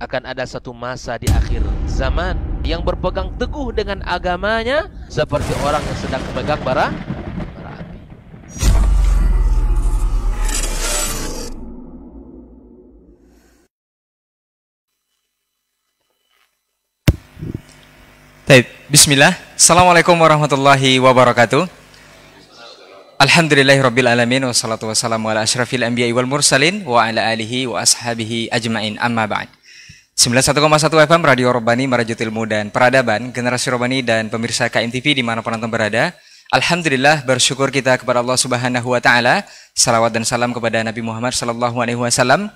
akan ada satu masa di akhir zaman yang berpegang teguh dengan agamanya seperti orang yang sedang memegang bara bara api. Baik, bismillah. Assalamualaikum warahmatullahi wabarakatuh. Alhamdulillahirrabbilalamin Wassalatu wassalamu ala ashrafil anbiya wal mursalin Wa ala alihi wa ashabihi ajma'in amma ba'd 91,1 FM Radio Robani Marajut Ilmu dan Peradaban Generasi Robani dan pemirsa KMTV di mana penonton berada Alhamdulillah bersyukur kita kepada Allah Subhanahu wa taala. Salawat dan salam kepada Nabi Muhammad sallallahu alaihi wasallam.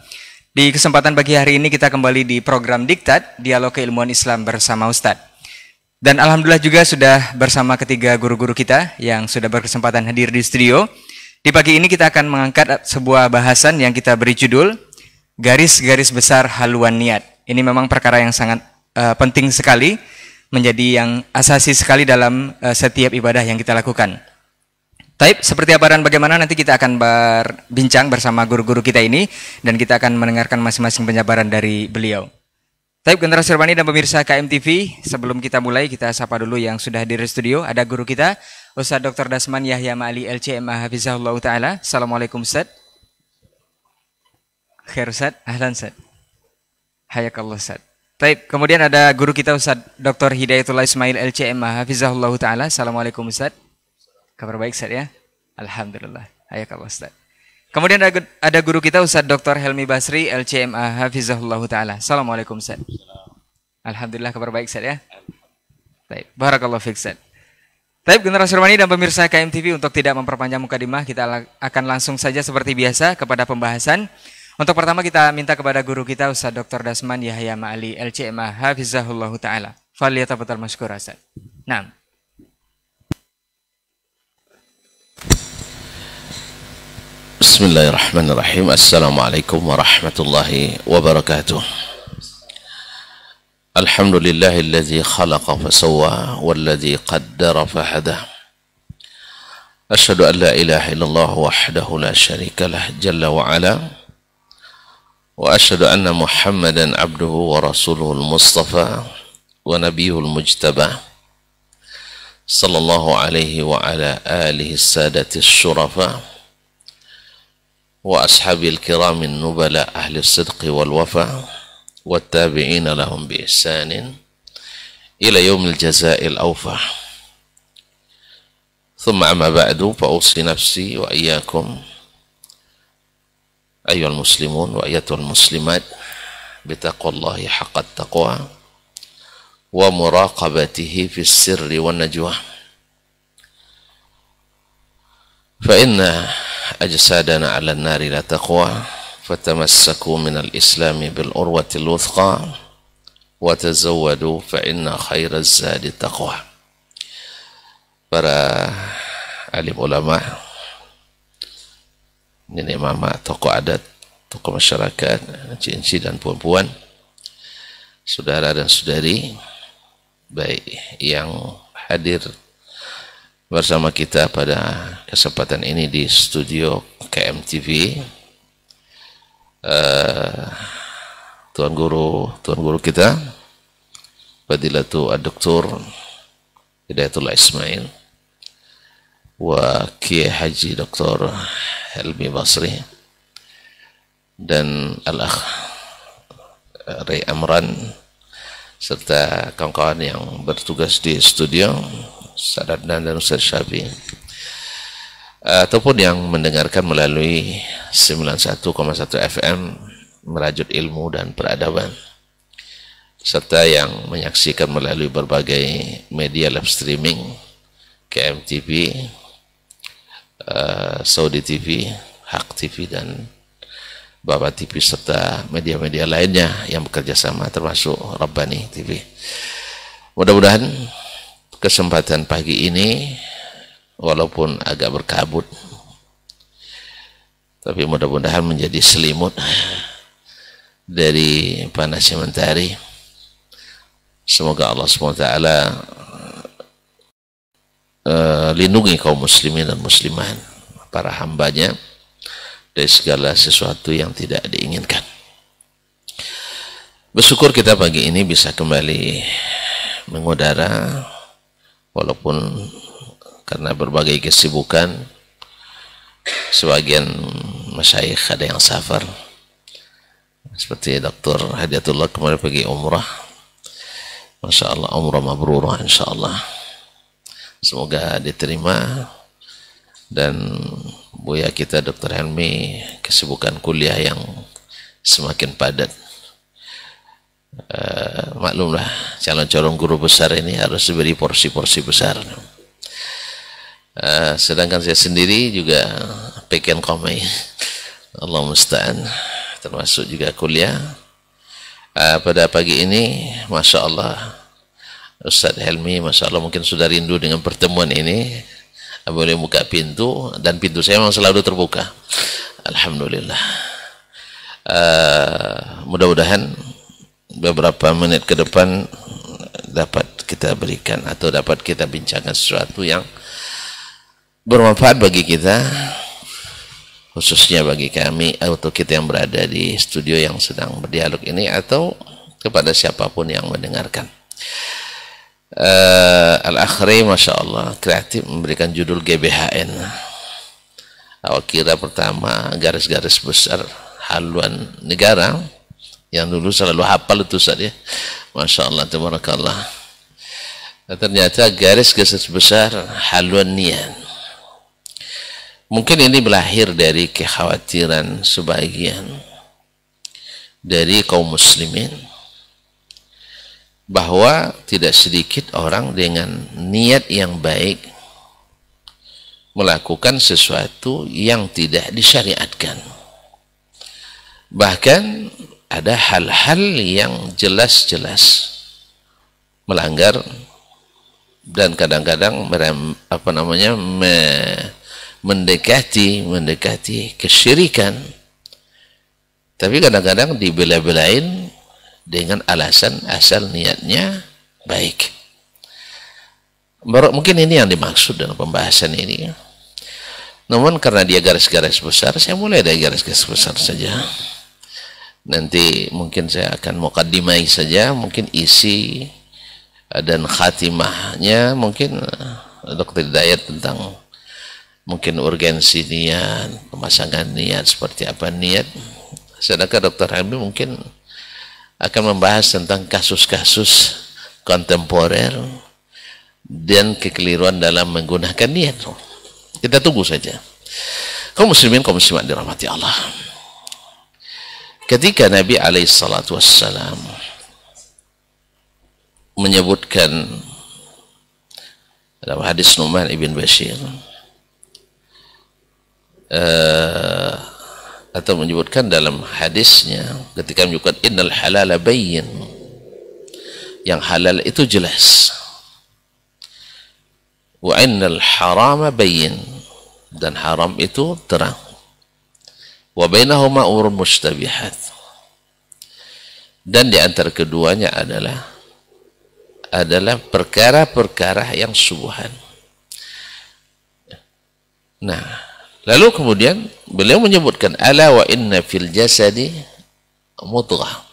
Di kesempatan pagi hari ini kita kembali di program Diktat Dialog Keilmuan Islam bersama Ustadz. Dan alhamdulillah juga sudah bersama ketiga guru-guru kita yang sudah berkesempatan hadir di studio. Di pagi ini kita akan mengangkat sebuah bahasan yang kita beri judul garis-garis besar haluan niat. Ini memang perkara yang sangat uh, penting sekali, menjadi yang asasi sekali dalam uh, setiap ibadah yang kita lakukan. Taib, seperti apa dan bagaimana nanti kita akan berbincang bersama guru-guru kita ini dan kita akan mendengarkan masing-masing penjabaran dari beliau. Taib generasi Sirbani dan pemirsa KMTV, sebelum kita mulai kita sapa dulu yang sudah di studio. Ada guru kita, Ustaz Dr. Dasman Yahya Ma'ali LCM Hafizahullah Ta'ala. Assalamualaikum Ustaz. Khair Ustaz, ahlan Ustaz. Hayakallah Ustaz. Baik, kemudian ada guru kita Ustaz Dr. Hidayatullah Ismail LCM Hafizahullah Ta'ala. Assalamualaikum Ustaz. Kabar baik Ustaz ya? Alhamdulillah. Hayakallah Ustaz. Kemudian ada, guru kita Ustaz Dr. Helmi Basri LCM Hafizahullah Ta'ala. Assalamualaikum Ustaz. Alhamdulillah kabar baik Ustaz ya? Baik, barakallah Fik Ustaz. Taib generasi Romani dan pemirsa KMTV untuk tidak memperpanjang muka dimah kita akan langsung saja seperti biasa kepada pembahasan untuk pertama kita minta kepada guru kita Ustaz Dr. Dasman Yahya Ma'ali LCMA Hafizahullah Ta'ala. Faliyatabatal masyukur Ustaz. Nah. Bismillahirrahmanirrahim. Assalamualaikum warahmatullahi wabarakatuh. Alhamdulillahi alladhi khalaqa fasawwa walladhi qaddara fahada. Ashhadu an la ilaha illallah wahdahu la syarika lah jalla wa ala. وأشهد أن محمدا عبده ورسوله المصطفى ونبيه المجتبى صلى الله عليه وعلى آله السادة الشرفاء وأصحاب الكرام النبلاء أهل الصدق والوفاء والتابعين لهم بإحسان إلى يوم الجزاء الأوفى ثم أما بعد فأوصي نفسي وإياكم أيها المسلمون وأيتها المسلمات بتقوى الله حق التقوى ومراقبته في السر والنجوى فإن أجسادنا على النار لا تقوى فتمسكوا من الإسلام بالأروة الوثقى وتزودوا فإن خير الزاد التقوى para alim ulama nenek mama, tokoh adat, tokoh masyarakat, cinci dan Puan-Puan, saudara dan saudari, baik yang hadir bersama kita pada kesempatan ini di studio KMTV. Uh, eh, Tuan Guru, Tuan Guru kita, Badilatu Ad-Doktur Hidayatullah Ismail, Wakil Haji Dr. Helmi Basri dan Al-Akh Ray Amran serta kawan-kawan yang bertugas di studio Sadat dan Ustaz Syafi ataupun yang mendengarkan melalui 91,1 FM merajut ilmu dan peradaban serta yang menyaksikan melalui berbagai media live streaming KMTV Eh, Saudi TV, Hak TV dan Bapak TV serta media-media lainnya yang bekerja sama termasuk Rabbani TV. Mudah-mudahan kesempatan pagi ini walaupun agak berkabut tapi mudah-mudahan menjadi selimut dari panasnya mentari. Semoga Allah SWT Eh, lindungi kaum muslimin dan musliman para hambanya dari segala sesuatu yang tidak diinginkan bersyukur kita pagi ini bisa kembali mengudara walaupun karena berbagai kesibukan sebagian masyaih ada yang safar seperti Dr. Hadiatullah kemarin pergi umrah Masya Allah umrah mabrurah insya Allah Semoga diterima dan Buya kita Dr. Helmi kesibukan kuliah yang semakin padat. Uh, maklumlah calon-calon guru besar ini harus diberi porsi-porsi besar. Uh, sedangkan saya sendiri juga pekin komai. Allah musta'an termasuk juga kuliah. Uh, pada pagi ini Masya Allah Ustadz Helmi, Masya Allah mungkin sudah rindu dengan pertemuan ini boleh buka pintu dan pintu saya memang selalu terbuka Alhamdulillah uh, mudah-mudahan beberapa menit ke depan dapat kita berikan atau dapat kita bincangkan sesuatu yang bermanfaat bagi kita khususnya bagi kami atau kita yang berada di studio yang sedang berdialog ini atau kepada siapapun yang mendengarkan uh, Al-Akhri Masya Allah kreatif memberikan judul GBHN awal kira pertama garis-garis besar haluan negara yang dulu selalu hafal itu saja ya. Masya Allah Tabarakallah nah, ternyata garis-garis besar haluan niat mungkin ini berlahir dari kekhawatiran sebagian dari kaum muslimin bahwa tidak sedikit orang dengan niat yang baik melakukan sesuatu yang tidak disyariatkan. Bahkan ada hal-hal yang jelas-jelas melanggar dan kadang-kadang apa namanya me, mendekati mendekati kesyirikan tapi kadang-kadang dibela-belain dengan alasan asal niatnya baik. Mungkin ini yang dimaksud dalam pembahasan ini. Namun karena dia garis-garis besar, saya mulai dari garis-garis besar saja. Nanti mungkin saya akan mukaddimai saja, mungkin isi eh, dan khatimahnya mungkin eh, untuk Dayat tentang mungkin urgensi niat, pemasangan niat, seperti apa niat. Sedangkan dokter Hamid mungkin akan membahas tentang kasus-kasus kontemporer dan kekeliruan dalam menggunakan niat. Kita tunggu saja. Kau muslimin, kau muslimat dirahmati Allah. Ketika Nabi alaihissalatu wassalam menyebutkan dalam hadis Numan ibn Bashir uh, atau menyebutkan dalam hadisnya ketika menyebutkan innal halal bayyin yang halal itu jelas wa innal haram bayyin dan haram itu terang wa bainahuma urun mustabihat dan di antara keduanya adalah adalah perkara-perkara yang subuhan nah Lalu kemudian beliau menyebutkan ala wa inna fil jasadi mudghah.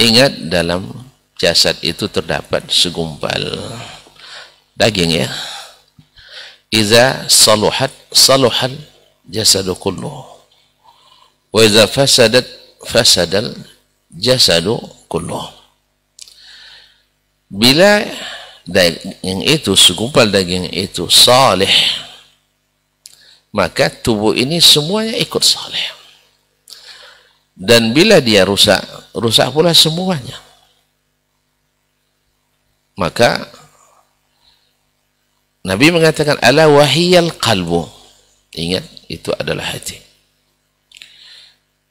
Ingat dalam jasad itu terdapat segumpal daging ya. Iza saluhat saluhal jasadu kulluh. Wa iza fasadat fasadal jasadu kulluh. Bila daging itu segumpal daging itu salih maka tubuh ini semuanya ikut saleh. Dan bila dia rusak, rusak pula semuanya. Maka Nabi mengatakan ala wahiyal qalbu. Ingat itu adalah hati.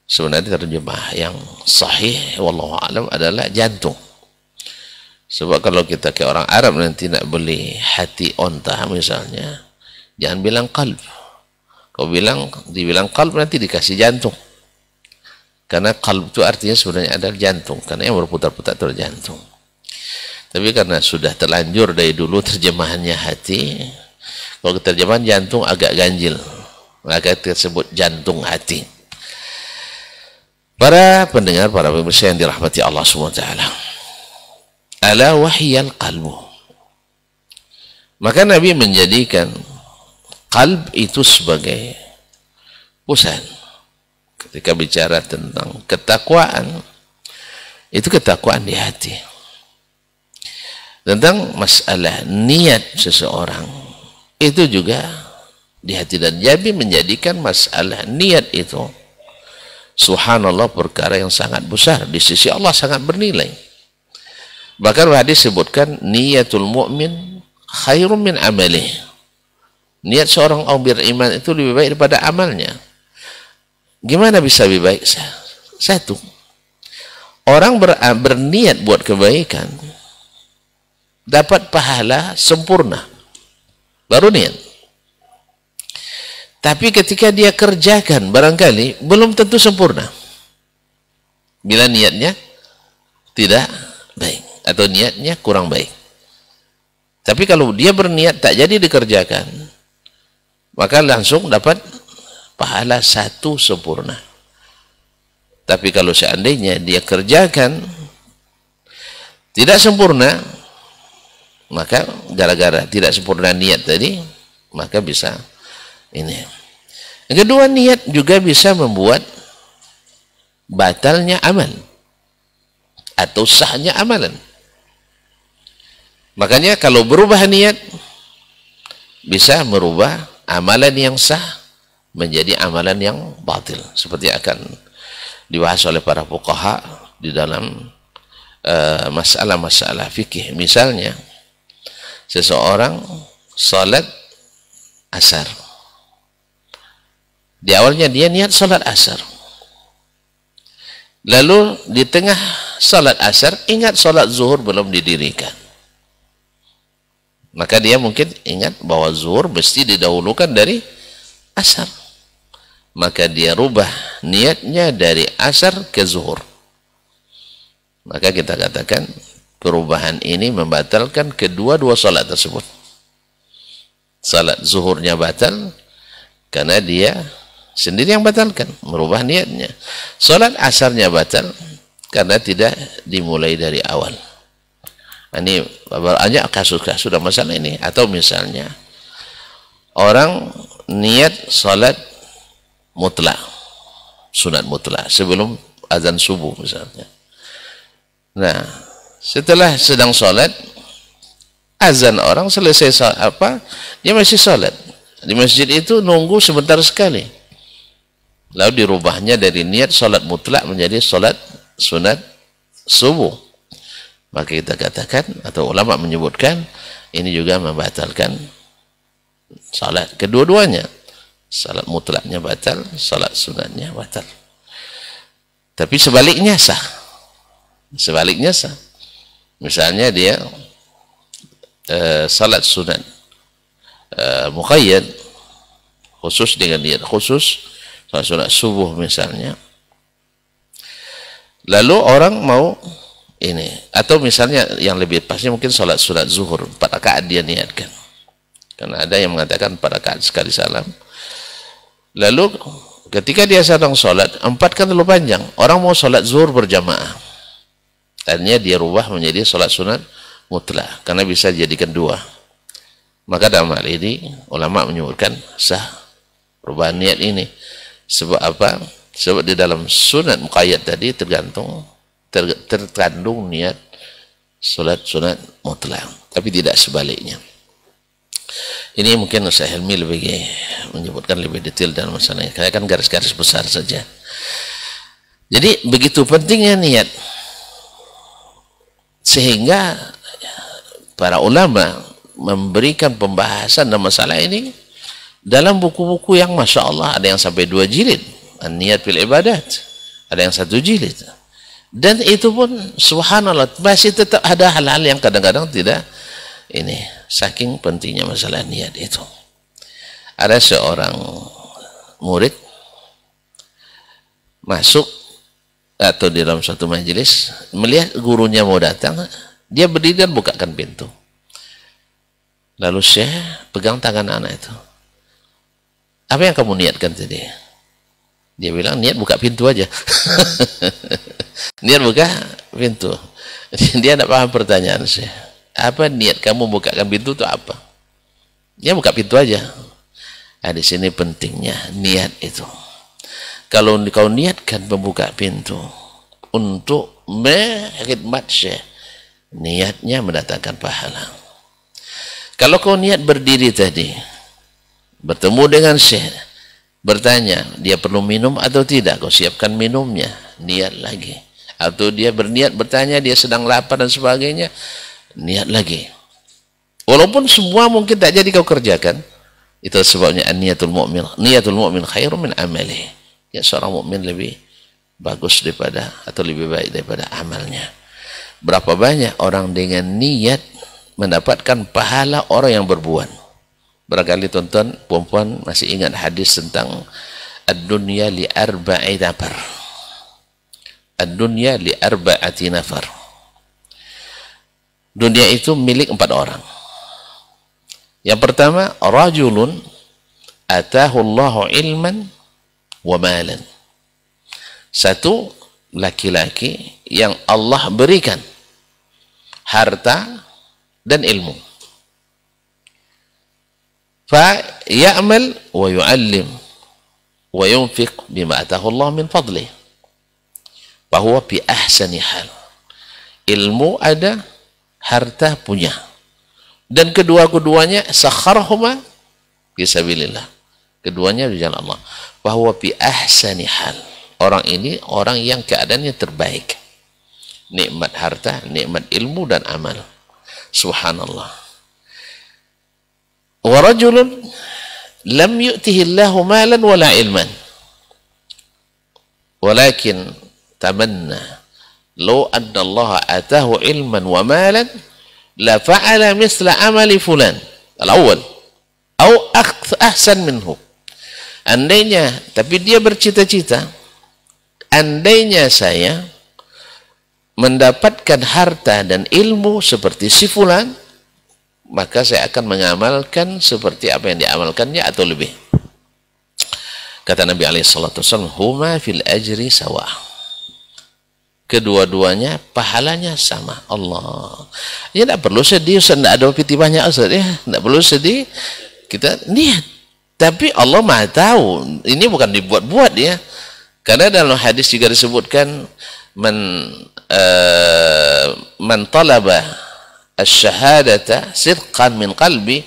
Sebenarnya terjemah yang sahih wallahu alam adalah jantung. Sebab kalau kita ke orang Arab nanti nak beli hati onta misalnya, jangan bilang kalbu. Kau oh, bilang, dibilang kalb nanti dikasih jantung. Karena kalb itu artinya sebenarnya ada jantung. Karena yang berputar-putar itu jantung. Tapi karena sudah terlanjur dari dulu terjemahannya hati, kalau terjemahan jantung agak ganjil. Maka tersebut jantung hati. Para pendengar, para pemirsa yang dirahmati Allah SWT. Ala wahiyal qalbu. Maka Nabi menjadikan kalb itu sebagai pusat ketika bicara tentang ketakwaan itu ketakwaan di hati tentang masalah niat seseorang itu juga di hati dan jadi menjadikan masalah niat itu subhanallah perkara yang sangat besar di sisi Allah sangat bernilai bahkan hadis sebutkan niatul mu'min khairum min amalih Niat seorang orang beriman itu lebih baik daripada amalnya. Gimana bisa lebih baik? Satu. Orang ber, berniat buat kebaikan dapat pahala sempurna. Baru niat. Tapi ketika dia kerjakan barangkali belum tentu sempurna. Bila niatnya tidak baik atau niatnya kurang baik. Tapi kalau dia berniat tak jadi dikerjakan, maka langsung dapat pahala satu sempurna tapi kalau seandainya dia kerjakan tidak sempurna maka gara-gara tidak sempurna niat tadi maka bisa ini yang kedua niat juga bisa membuat batalnya amal atau sahnya amalan makanya kalau berubah niat bisa merubah amalan yang sah menjadi amalan yang batil seperti akan dibahas oleh para fuqaha di dalam eh, masalah-masalah uh, fikih misalnya seseorang salat asar di awalnya dia niat salat asar lalu di tengah salat asar ingat salat zuhur belum didirikan maka dia mungkin ingat bahwa zuhur mesti didahulukan dari asar maka dia rubah niatnya dari asar ke zuhur maka kita katakan perubahan ini membatalkan kedua-dua salat tersebut salat zuhurnya batal karena dia sendiri yang batalkan merubah niatnya salat asarnya batal karena tidak dimulai dari awal ini banyak kasus-kasus dalam masalah ini atau misalnya orang niat salat mutlak sunat mutlak sebelum azan subuh misalnya nah setelah sedang salat azan orang selesai apa dia masih salat di masjid itu nunggu sebentar sekali lalu dirubahnya dari niat salat mutlak menjadi salat sunat subuh maka kita katakan atau ulama menyebutkan ini juga membatalkan salat kedua-duanya salat mutlaknya batal salat sunatnya batal tapi sebaliknya sah sebaliknya sah misalnya dia uh, salat sunat uh, eh, khusus dengan niat khusus salat sunat subuh misalnya lalu orang mau ini atau misalnya yang lebih pasti mungkin sholat sunat zuhur empat rakaat dia niatkan karena ada yang mengatakan empat rakaat sekali salam lalu ketika dia sedang sholat empat kan terlalu panjang orang mau sholat zuhur berjamaah akhirnya dia rubah menjadi sholat sunat mutlak karena bisa dijadikan dua maka dalam hal ini ulama menyebutkan sah perubahan niat ini sebab apa sebab di dalam sunat mukayat tadi tergantung ter, terkandung niat sholat sunat mutlak tapi tidak sebaliknya ini mungkin Ustaz Helmi lebih menyebutkan lebih detail dalam masalahnya karena kan garis-garis besar saja jadi begitu pentingnya niat sehingga para ulama memberikan pembahasan dalam masalah ini dalam buku-buku yang Masya Allah ada yang sampai dua jilid niat fil ibadat ada yang satu jilid dan itu pun subhanallah masih tetap ada hal-hal yang kadang-kadang tidak ini saking pentingnya masalah niat itu. Ada seorang murid masuk atau di dalam suatu majelis melihat gurunya mau datang dia berdiri dan bukakan pintu lalu saya pegang tangan anak itu apa yang kamu niatkan tadi dia bilang niat buka pintu aja. niat buka pintu. Dia tidak paham pertanyaan saya. Apa niat kamu bukakan pintu itu apa? Dia ya, buka pintu aja. Nah, di sini pentingnya niat itu. Kalau kau niatkan membuka pintu untuk mengkhidmat Syekh, niatnya mendatangkan pahala. Kalau kau niat berdiri tadi, bertemu dengan Syekh, bertanya dia perlu minum atau tidak kau siapkan minumnya niat lagi atau dia berniat bertanya dia sedang lapar dan sebagainya niat lagi walaupun semua mungkin tak jadi kau kerjakan itu sebabnya niatul mu'min niatul mu'min khairu min amali ya seorang mu'min lebih bagus daripada atau lebih baik daripada amalnya berapa banyak orang dengan niat mendapatkan pahala orang yang berbuat Barangkali tonton perempuan masih ingat hadis tentang ad-dunya li arba'i nafar. Ad-dunya li arba'ati nafar. Dunia itu milik empat orang. Yang pertama, rajulun atahu Allahu ilman wa malan. Satu laki-laki yang Allah berikan harta dan ilmu فيعمل ويعلم وينفق بما أتاه Allah min فضله فهو bi ahsani hal ilmu ada harta punya dan kedua-keduanya sakharhuma fisabilillah keduanya di jalan Allah bahwa bi ahsani hal orang ini orang yang keadaannya terbaik nikmat harta nikmat ilmu dan amal subhanallah ورجل لم يؤته الله مالا ولا علما ولكن تمنى لو أن الله أتاه علما ومالا لفعل مثل عمل فلان الأول أو أحسن منه andainya tapi dia bercita-cita andainya saya mendapatkan harta dan ilmu seperti si fulan maka saya akan mengamalkan seperti apa yang diamalkannya atau lebih kata Nabi Wasallam, huma fil ajri sawa kedua-duanya pahalanya sama Allah ya tidak perlu sedih Ustaz tidak ada pitibahnya Ustaz ya tidak perlu sedih kita niat tapi Allah maha tahu ini bukan dibuat-buat ya karena dalam hadis juga disebutkan men uh, eh, talaba asyhadata sidqan min qalbi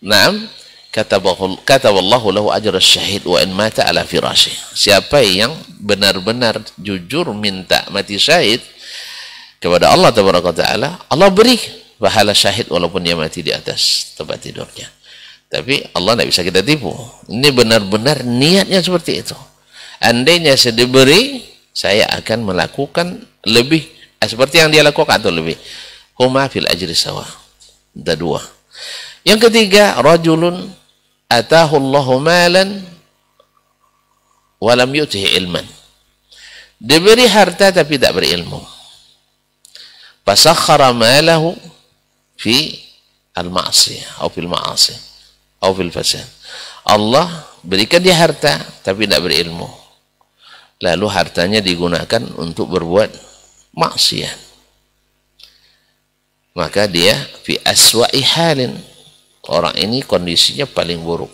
Naam katabahu kataballahu lahu ajra syahid wa in mata ala firasyih. Siapa yang benar-benar jujur minta mati syahid kepada Allah tabaraka taala, Allah beri pahala syahid walaupun dia mati di atas tempat tidurnya. Tapi Allah tidak bisa kita tipu. Ini benar-benar niatnya seperti itu. Andainya saya diberi, saya akan melakukan lebih eh, seperti yang dia lakukan atau lebih huma fil ajri sawa ada dua yang ketiga rajulun atahu Allahu malan walam yutihi ilman diberi harta tapi tidak berilmu fasakhara malahu fi al maasih atau fil ma'asih. atau fil fasad Allah berikan dia harta tapi tidak berilmu lalu hartanya digunakan untuk berbuat maksiat maka dia fi aswa'i halin orang ini kondisinya paling buruk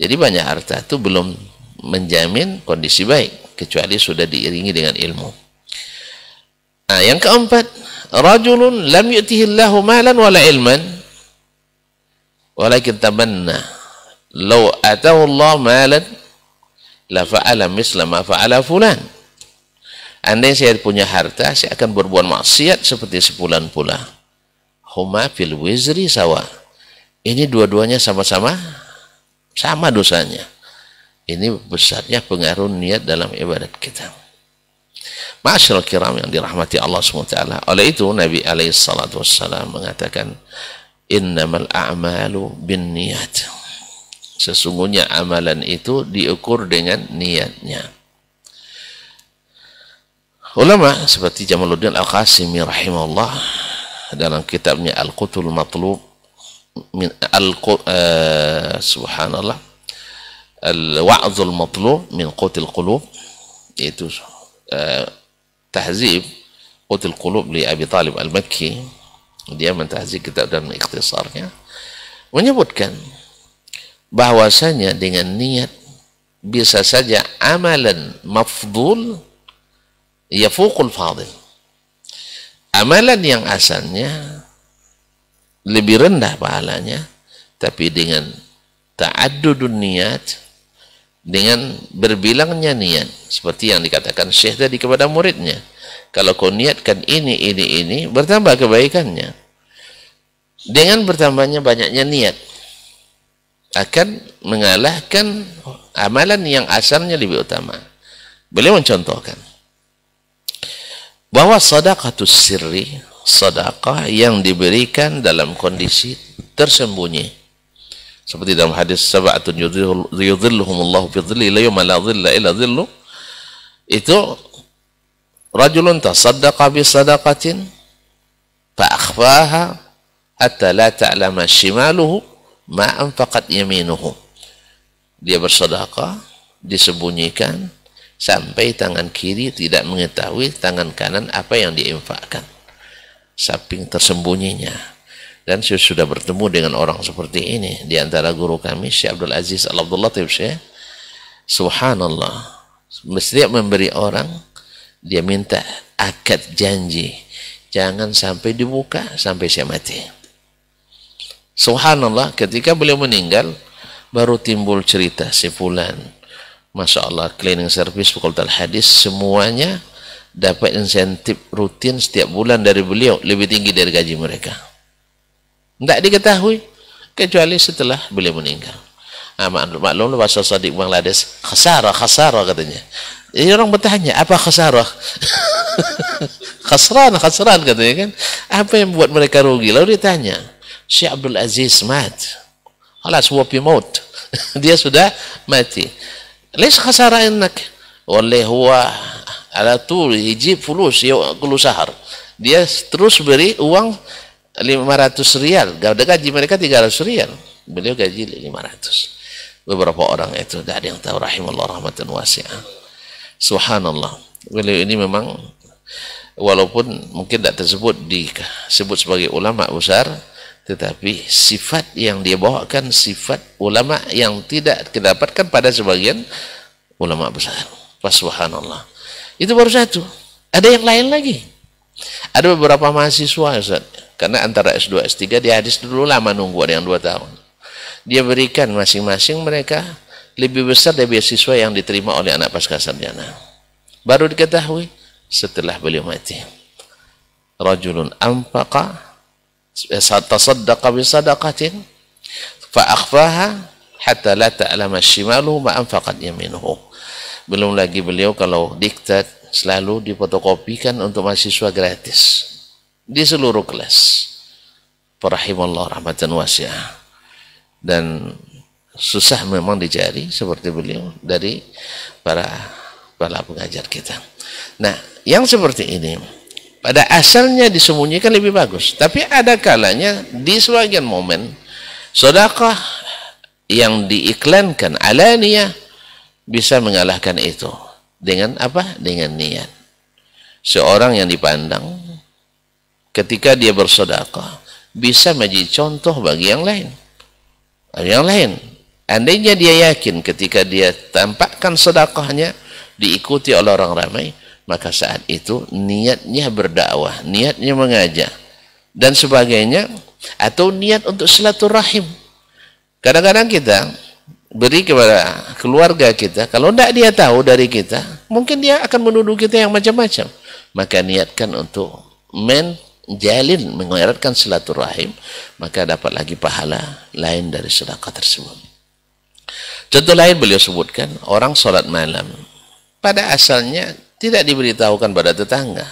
jadi banyak harta itu belum menjamin kondisi baik kecuali sudah diiringi dengan ilmu nah yang keempat rajulun lam yu'tihillahu malan wala ilman walakin tamanna law atahu Allah malan la fa'ala misla ma fa'ala fulan andai saya punya harta saya akan berbuat maksiat seperti sebulan pula huma fil wizri sawa ini dua-duanya sama-sama sama dosanya ini besarnya pengaruh niat dalam ibadat kita Masyarakat kiram yang dirahmati Allah SWT oleh itu Nabi alaihissalatu wassalam mengatakan innamal a'malu bin niat sesungguhnya amalan itu diukur dengan niatnya Ulama seperti Jamaluddin Al-Qasimi rahimahullah dalam kitabnya Al-Qutul Matlub min al uh, eh, subhanallah al Wazul matlub min qutil qulub yaitu uh, tahzib qutil qulub li Abi Talib Al-Makki dia mentahzib kitab dan ikhtisarnya menyebutkan bahwasanya dengan niat bisa saja amalan mafdul fukul fadil amalan yang asalnya lebih rendah pahalanya tapi dengan ta'addudun niat dengan berbilangnya niat seperti yang dikatakan Syekh tadi kepada muridnya kalau kau niatkan ini ini ini bertambah kebaikannya dengan bertambahnya banyaknya niat akan mengalahkan amalan yang asalnya lebih utama Boleh mencontohkan bahwa sedekah itu sirri sedekah yang diberikan dalam kondisi tersembunyi seperti dalam hadis sab'atun Allah fi dhilli la yawma la dhilla illa dhillu itu rajulun tasaddaqa bi sadaqatin fa akhfaha hatta la ta'lama shimaluhu ma anfaqat yaminuhu dia bersedekah disembunyikan sampai tangan kiri tidak mengetahui tangan kanan apa yang diinfakkan samping tersembunyinya dan saya sudah bertemu dengan orang seperti ini di antara guru kami Syekh Abdul Aziz Al Abdul Latif Syekh Subhanallah setiap memberi orang dia minta akad janji jangan sampai dibuka sampai saya mati Subhanallah ketika beliau meninggal baru timbul cerita si fulan Masya Allah cleaning service fakultas hadis semuanya dapat insentif rutin setiap bulan dari beliau lebih tinggi dari gaji mereka tidak diketahui kecuali setelah beliau meninggal nah, maklum, maklum bahasa Sadiq Bangladesh kasaroh kasaroh katanya jadi orang bertanya apa kasaroh khasran khasran katanya kan apa yang buat mereka rugi lalu ditanya Syekh Abdul Aziz mat alas wapi maut dia sudah mati ليش خسارة انك واللي هو على طول يجيب فلوس كل sahar dia terus beri uang 500 rial gaji mereka 300 rial beliau gaji 500 beberapa orang itu tidak ada yang tahu rahimullah rahmatan wasi'ah subhanallah beliau ini memang walaupun mungkin tidak tersebut disebut sebagai ulama besar tetapi sifat yang dia bawakan sifat ulama yang tidak didapatkan pada sebagian ulama besar subhanallah itu baru satu ada yang lain lagi ada beberapa mahasiswa Ustaz karena antara S2 S3 dia hadis dulu lama nunggu ada yang dua tahun dia berikan masing-masing mereka lebih besar dari beasiswa yang diterima oleh anak pasca sarjana baru diketahui setelah beliau mati rajulun anfaqa Eh, tasaddaqa bi sadaqatin fa akhfaha hatta la ta'lama shimalu ma anfaqat yaminuhu belum lagi beliau kalau diktat selalu dipotokopikan untuk mahasiswa gratis di seluruh kelas rahimallah rahmatan wasiah dan susah memang dicari seperti beliau dari para para pengajar kita. Nah, yang seperti ini pada asalnya disembunyikan lebih bagus tapi ada kalanya di sebagian momen sodakah yang diiklankan alania bisa mengalahkan itu dengan apa? dengan niat seorang yang dipandang ketika dia bersodakah bisa menjadi contoh bagi yang lain yang lain andainya dia yakin ketika dia tampakkan sodakohnya diikuti oleh orang ramai maka saat itu niatnya berdakwah, niatnya mengajak dan sebagainya atau niat untuk silaturahim. Kadang-kadang kita beri kepada keluarga kita, kalau tidak dia tahu dari kita, mungkin dia akan menuduh kita yang macam-macam. Maka niatkan untuk menjalin, mengeratkan silaturahim, maka dapat lagi pahala lain dari sedekah tersebut. Contoh lain beliau sebutkan, orang sholat malam. Pada asalnya tidak diberitahukan pada tetangga.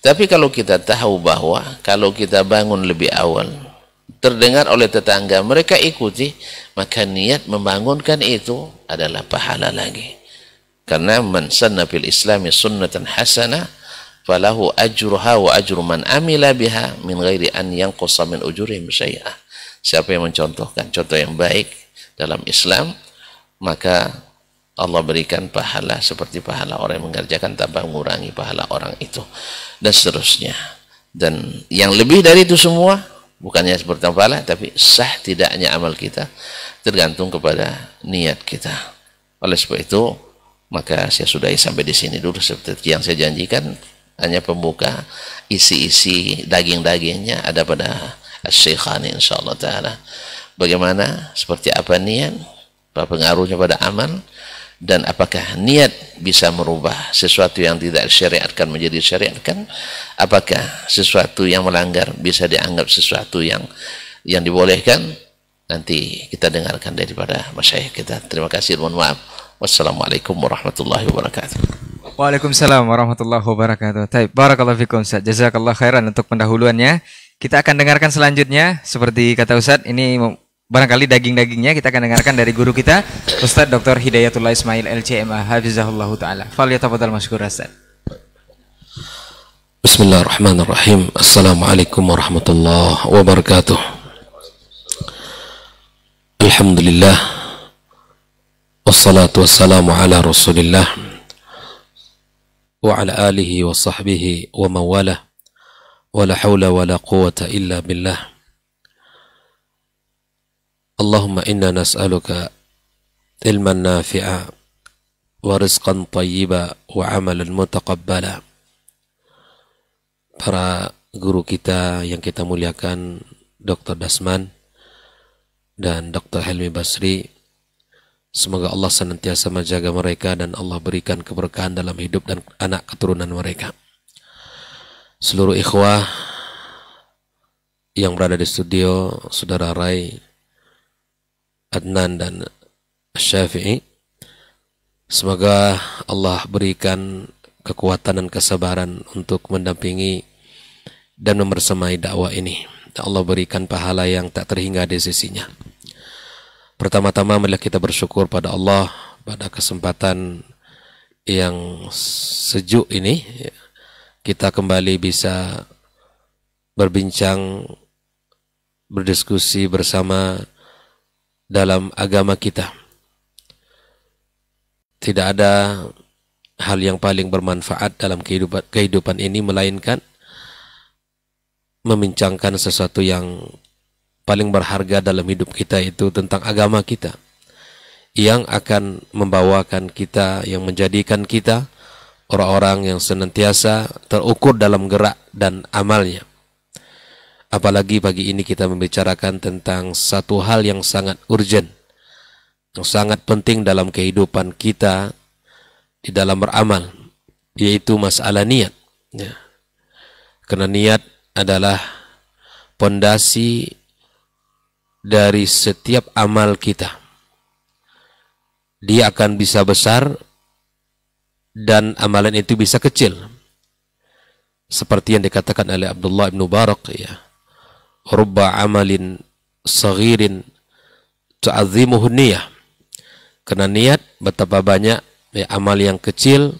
Tapi kalau kita tahu bahwa kalau kita bangun lebih awal, terdengar oleh tetangga, mereka ikuti, maka niat membangunkan itu adalah pahala lagi. Karena man sanna fil islami sunnatan hasana, falahu ajruha wa ajru man amila biha min ghairi an yanqusa min ujurihim syai'ah. Siapa yang mencontohkan contoh yang baik dalam Islam, maka Allah berikan pahala seperti pahala orang yang mengerjakan tanpa mengurangi pahala orang itu dan seterusnya dan yang lebih dari itu semua bukannya seperti pahala tapi sah tidaknya amal kita tergantung kepada niat kita oleh sebab itu maka saya sudah sampai di sini dulu seperti yang saya janjikan hanya pembuka isi-isi daging-dagingnya ada pada Syekhani insyaallah taala bagaimana seperti apa niat apa pengaruhnya pada amal dan apakah niat bisa merubah sesuatu yang tidak syariatkan menjadi syariatkan apakah sesuatu yang melanggar bisa dianggap sesuatu yang yang dibolehkan nanti kita dengarkan daripada masyayikh kita terima kasih mohon maaf wassalamualaikum warahmatullahi wabarakatuh Waalaikumsalam warahmatullahi wabarakatuh Taib, Barakallahu fikum Ustaz Jazakallah khairan untuk pendahuluannya Kita akan dengarkan selanjutnya Seperti kata Ustaz, ini barangkali daging-dagingnya kita akan dengarkan dari guru kita Ustaz Dr. Hidayatullah Ismail LCMA Hafizahullah Ta'ala Faliyatafadal masyukur Ustaz Bismillahirrahmanirrahim Assalamualaikum warahmatullahi wabarakatuh Alhamdulillah Wassalatu wassalamu ala rasulillah Wa ala alihi wa sahbihi wa mawala Wa la hawla wa la quwata illa billah Allahumma inna nas'aluka ilman nafi'a wa rizqan tayyiba wa amalan Para guru kita yang kita muliakan Dr. Dasman dan Dr. Helmi Basri Semoga Allah senantiasa menjaga mereka dan Allah berikan keberkahan dalam hidup dan anak keturunan mereka. Seluruh ikhwah yang berada di studio, Saudara Rai, Adnan dan Syafi'i. Semoga Allah berikan kekuatan dan kesabaran untuk mendampingi dan membersamai dakwah ini. Allah berikan pahala yang tak terhingga di sisinya. Pertama-tama marilah kita bersyukur pada Allah pada kesempatan yang sejuk ini kita kembali bisa berbincang berdiskusi bersama dalam agama kita. Tidak ada hal yang paling bermanfaat dalam kehidupan, kehidupan ini melainkan memincangkan sesuatu yang paling berharga dalam hidup kita itu tentang agama kita yang akan membawakan kita yang menjadikan kita orang-orang yang senantiasa terukur dalam gerak dan amalnya. Apalagi pagi ini kita membicarakan tentang satu hal yang sangat urgent, yang sangat penting dalam kehidupan kita di dalam beramal, yaitu masalah niat. Ya. Karena niat adalah pondasi dari setiap amal kita. Dia akan bisa besar dan amalan itu bisa kecil. Seperti yang dikatakan oleh Abdullah bin Barok, ya rubba amalin saghirin tu'azzimuhu niyah. Karena niat betapa banyak ya, amal yang kecil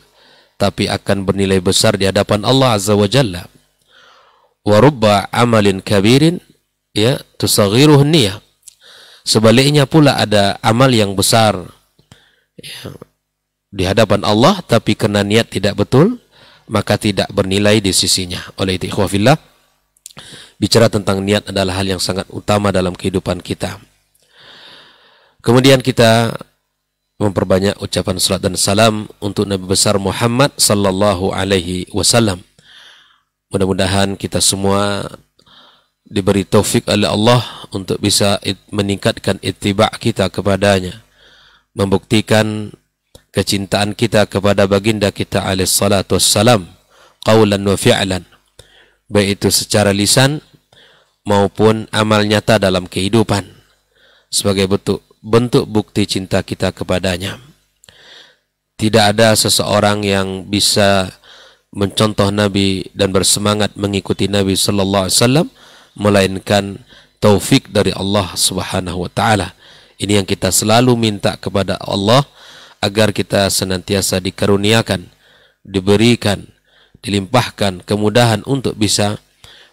tapi akan bernilai besar di hadapan Allah Azza wa Jalla. Wa rubba amalin kabirin ya tusaghiruhu niyah. Sebaliknya pula ada amal yang besar ya, di hadapan Allah tapi karena niat tidak betul maka tidak bernilai di sisinya. Oleh itu ikhwafillah bicara tentang niat adalah hal yang sangat utama dalam kehidupan kita. Kemudian kita memperbanyak ucapan salat dan salam untuk Nabi besar Muhammad sallallahu alaihi wasallam. Mudah-mudahan kita semua diberi taufik oleh Allah untuk bisa meningkatkan ittiba kita kepadanya, membuktikan kecintaan kita kepada baginda kita alaihi salatu wassalam qaulan wa fi'lan baik itu secara lisan maupun amal nyata dalam kehidupan sebagai bentuk bentuk bukti cinta kita kepadanya. Tidak ada seseorang yang bisa mencontoh Nabi dan bersemangat mengikuti Nabi sallallahu alaihi wasallam melainkan taufik dari Allah Subhanahu wa taala. Ini yang kita selalu minta kepada Allah agar kita senantiasa dikaruniakan, diberikan dilimpahkan kemudahan untuk bisa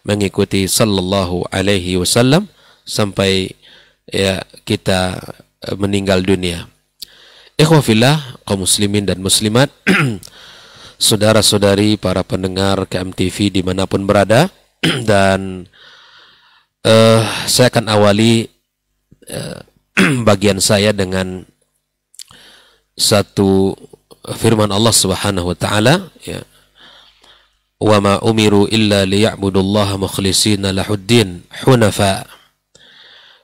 mengikuti sallallahu alaihi wasallam sampai ya kita e, meninggal dunia. Ikhwafillah kaum muslimin dan muslimat saudara-saudari para pendengar KMTV dimanapun berada dan uh, saya akan awali uh, bagian saya dengan satu firman Allah Subhanahu wa taala ya وما أمروا إلا ليعبدوا الله مخلصين له الدين حنفاء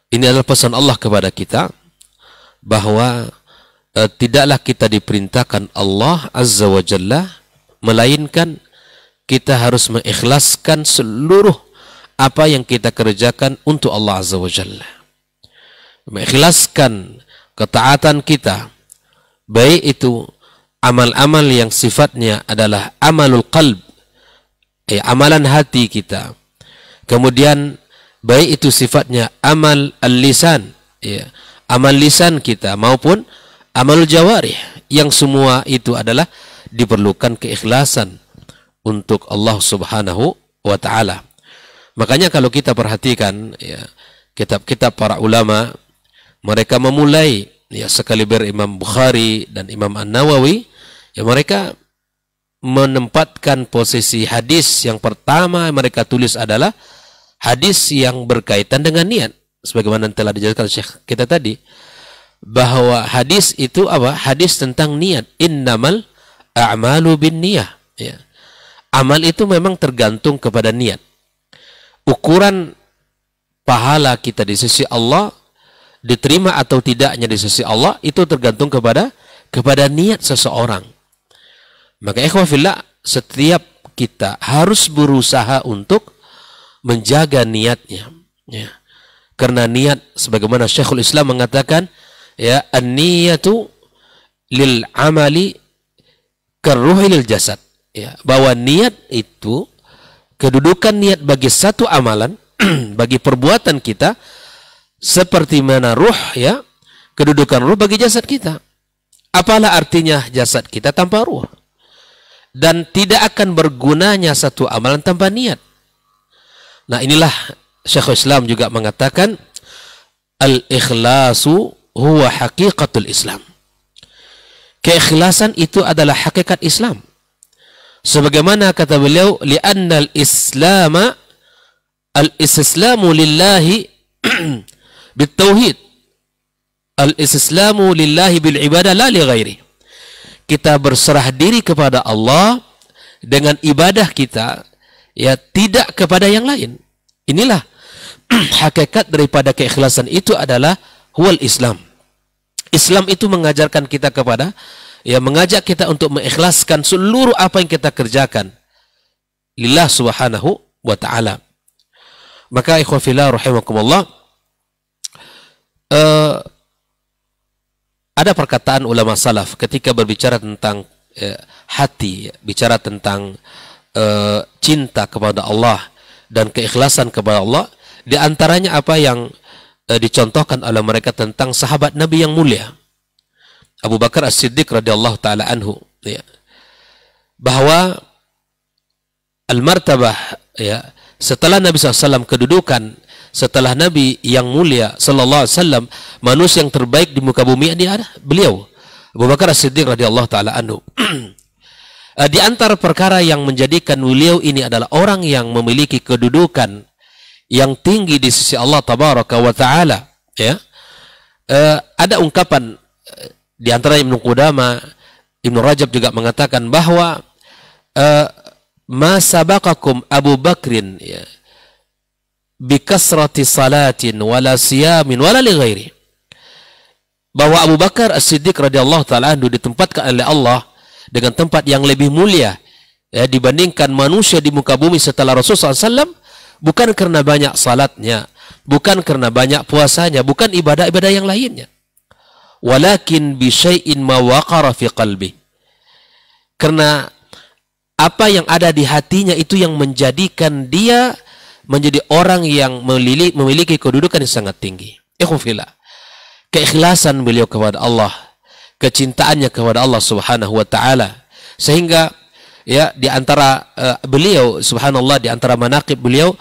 Ini adalah pesan Allah kepada kita bahwa e, tidaklah kita diperintahkan Allah Azza wa Jalla melainkan kita harus mengikhlaskan seluruh apa yang kita kerjakan untuk Allah Azza wa Jalla. Mengikhlaskan ketaatan kita baik itu amal-amal yang sifatnya adalah amalul qalb eh, amalan hati kita. Kemudian baik itu sifatnya amal al-lisan, ya, amal lisan kita maupun amal jawarih yang semua itu adalah diperlukan keikhlasan untuk Allah Subhanahu wa taala. Makanya kalau kita perhatikan ya kitab-kitab para ulama mereka memulai ya sekaliber Imam Bukhari dan Imam An-Nawawi ya mereka menempatkan posisi hadis yang pertama mereka tulis adalah hadis yang berkaitan dengan niat sebagaimana telah dijelaskan Syekh kita tadi bahwa hadis itu apa hadis tentang niat innamal a'malu bin niyah ya. amal itu memang tergantung kepada niat ukuran pahala kita di sisi Allah diterima atau tidaknya di sisi Allah itu tergantung kepada kepada niat seseorang maka ikhwah fillah, setiap kita harus berusaha untuk menjaga niatnya. Ya. Karena niat sebagaimana Syekhul Islam mengatakan, ya an-niyatu lil amali karuhi lil jasad. Ya, bahwa niat itu kedudukan niat bagi satu amalan, bagi perbuatan kita seperti mana ruh ya, kedudukan ruh bagi jasad kita. Apalah artinya jasad kita tanpa ruh? dan tidak akan bergunanya satu amalan tanpa niat. Nah inilah Syekhul Islam juga mengatakan al-ikhlasu huwa haqiqatul Islam. Keikhlasan itu adalah hakikat Islam. Sebagaimana kata beliau, li'anna al-islama al-islamu lillahi bil-tauhid, Al-islamu lillahi bil ibadah la li kita berserah diri kepada Allah dengan ibadah kita ya tidak kepada yang lain. Inilah hakikat daripada keikhlasan itu adalah huwal Islam. Islam itu mengajarkan kita kepada ya mengajak kita untuk mengikhlaskan seluruh apa yang kita kerjakan lillah subhanahu wa taala. Maka ikhwal rahimakumullah uh, ada perkataan ulama salaf ketika berbicara tentang eh, hati, bicara tentang eh, cinta kepada Allah dan keikhlasan kepada Allah, di antaranya apa yang eh, dicontohkan oleh mereka tentang sahabat Nabi yang mulia. Abu Bakar As-Siddiq radhiyallahu taala anhu ya. bahwa al-martabah ya setelah Nabi SAW kedudukan setelah Nabi yang mulia sallallahu alaihi wasallam manusia yang terbaik di muka bumi ini ada beliau Abu Bakar siddiq radhiyallahu taala anhu eh, di antara perkara yang menjadikan beliau ini adalah orang yang memiliki kedudukan yang tinggi di sisi Allah tabaraka wa taala ya eh, ada ungkapan eh, di antara Ibnu Qudama Ibnu Rajab juga mengatakan bahwa masa bakakum Abu Bakrin ya bikasrati salatin wala siyamin wala li ghairi. Bahwa Abu Bakar As-Siddiq radhiyallahu taala ditempatkan oleh Allah dengan tempat yang lebih mulia ya, dibandingkan manusia di muka bumi setelah Rasulullah SAW bukan karena banyak salatnya, bukan karena banyak puasanya, bukan ibadah-ibadah yang lainnya. Walakin ma waqara fi qalbi. Karena apa yang ada di hatinya itu yang menjadikan dia menjadi orang yang memiliki kedudukan yang sangat tinggi. Ikhufila. Keikhlasan beliau kepada Allah, kecintaannya kepada Allah Subhanahu wa taala sehingga ya di antara uh, beliau subhanallah di antara manaqib beliau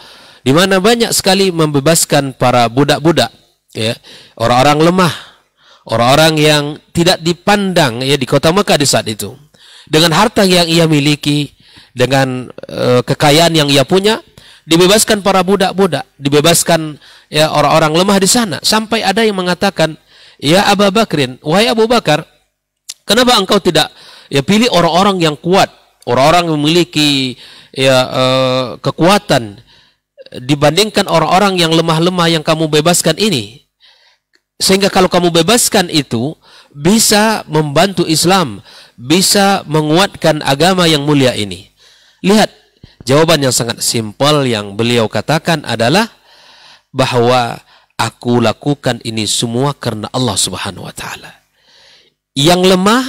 di mana banyak sekali membebaskan para budak-budak ya orang-orang lemah orang-orang yang tidak dipandang ya di kota Mekah di saat itu dengan harta yang ia miliki dengan uh, kekayaan yang ia punya dibebaskan para budak-budak, dibebaskan ya orang-orang lemah di sana. Sampai ada yang mengatakan, "Ya Abu Bakrin, wahai Abu Bakar, kenapa engkau tidak ya pilih orang-orang yang kuat, orang-orang yang memiliki ya uh, kekuatan dibandingkan orang-orang yang lemah-lemah yang kamu bebaskan ini?" Sehingga kalau kamu bebaskan itu bisa membantu Islam, bisa menguatkan agama yang mulia ini. Lihat Jawaban yang sangat simpel yang beliau katakan adalah bahwa aku lakukan ini semua karena Allah Subhanahu wa taala. Yang lemah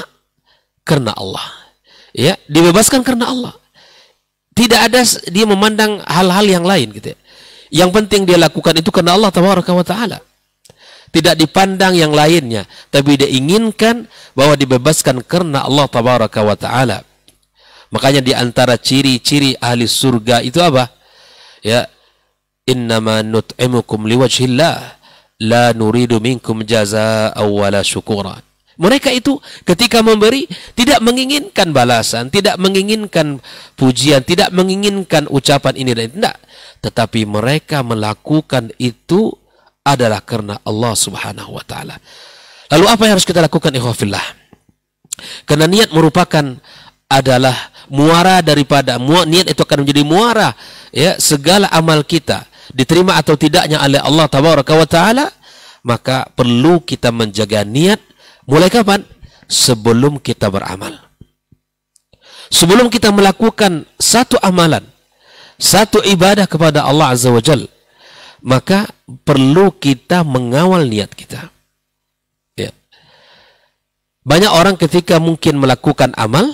karena Allah. Ya, dibebaskan karena Allah. Tidak ada dia memandang hal-hal yang lain gitu ya. Yang penting dia lakukan itu karena Allah tabaraka wa taala. Tidak dipandang yang lainnya, tapi dia inginkan bahwa dibebaskan karena Allah tabaraka wa taala. Makanya di antara ciri-ciri ahli surga itu apa? Ya, innama nut'imukum liwajhillah la nuridu minkum jazaa'a wala syukura. Mereka itu ketika memberi tidak menginginkan balasan, tidak menginginkan pujian, tidak menginginkan ucapan ini dan tidak. Tetapi mereka melakukan itu adalah karena Allah Subhanahu wa taala. Lalu apa yang harus kita lakukan ikhwafillah? Karena niat merupakan adalah muara daripada muat niat itu akan menjadi muara ya segala amal kita diterima atau tidaknya oleh Allah tabaraka wa taala maka perlu kita menjaga niat mulai kapan sebelum kita beramal sebelum kita melakukan satu amalan satu ibadah kepada Allah azza wa jal, maka perlu kita mengawal niat kita ya. banyak orang ketika mungkin melakukan amal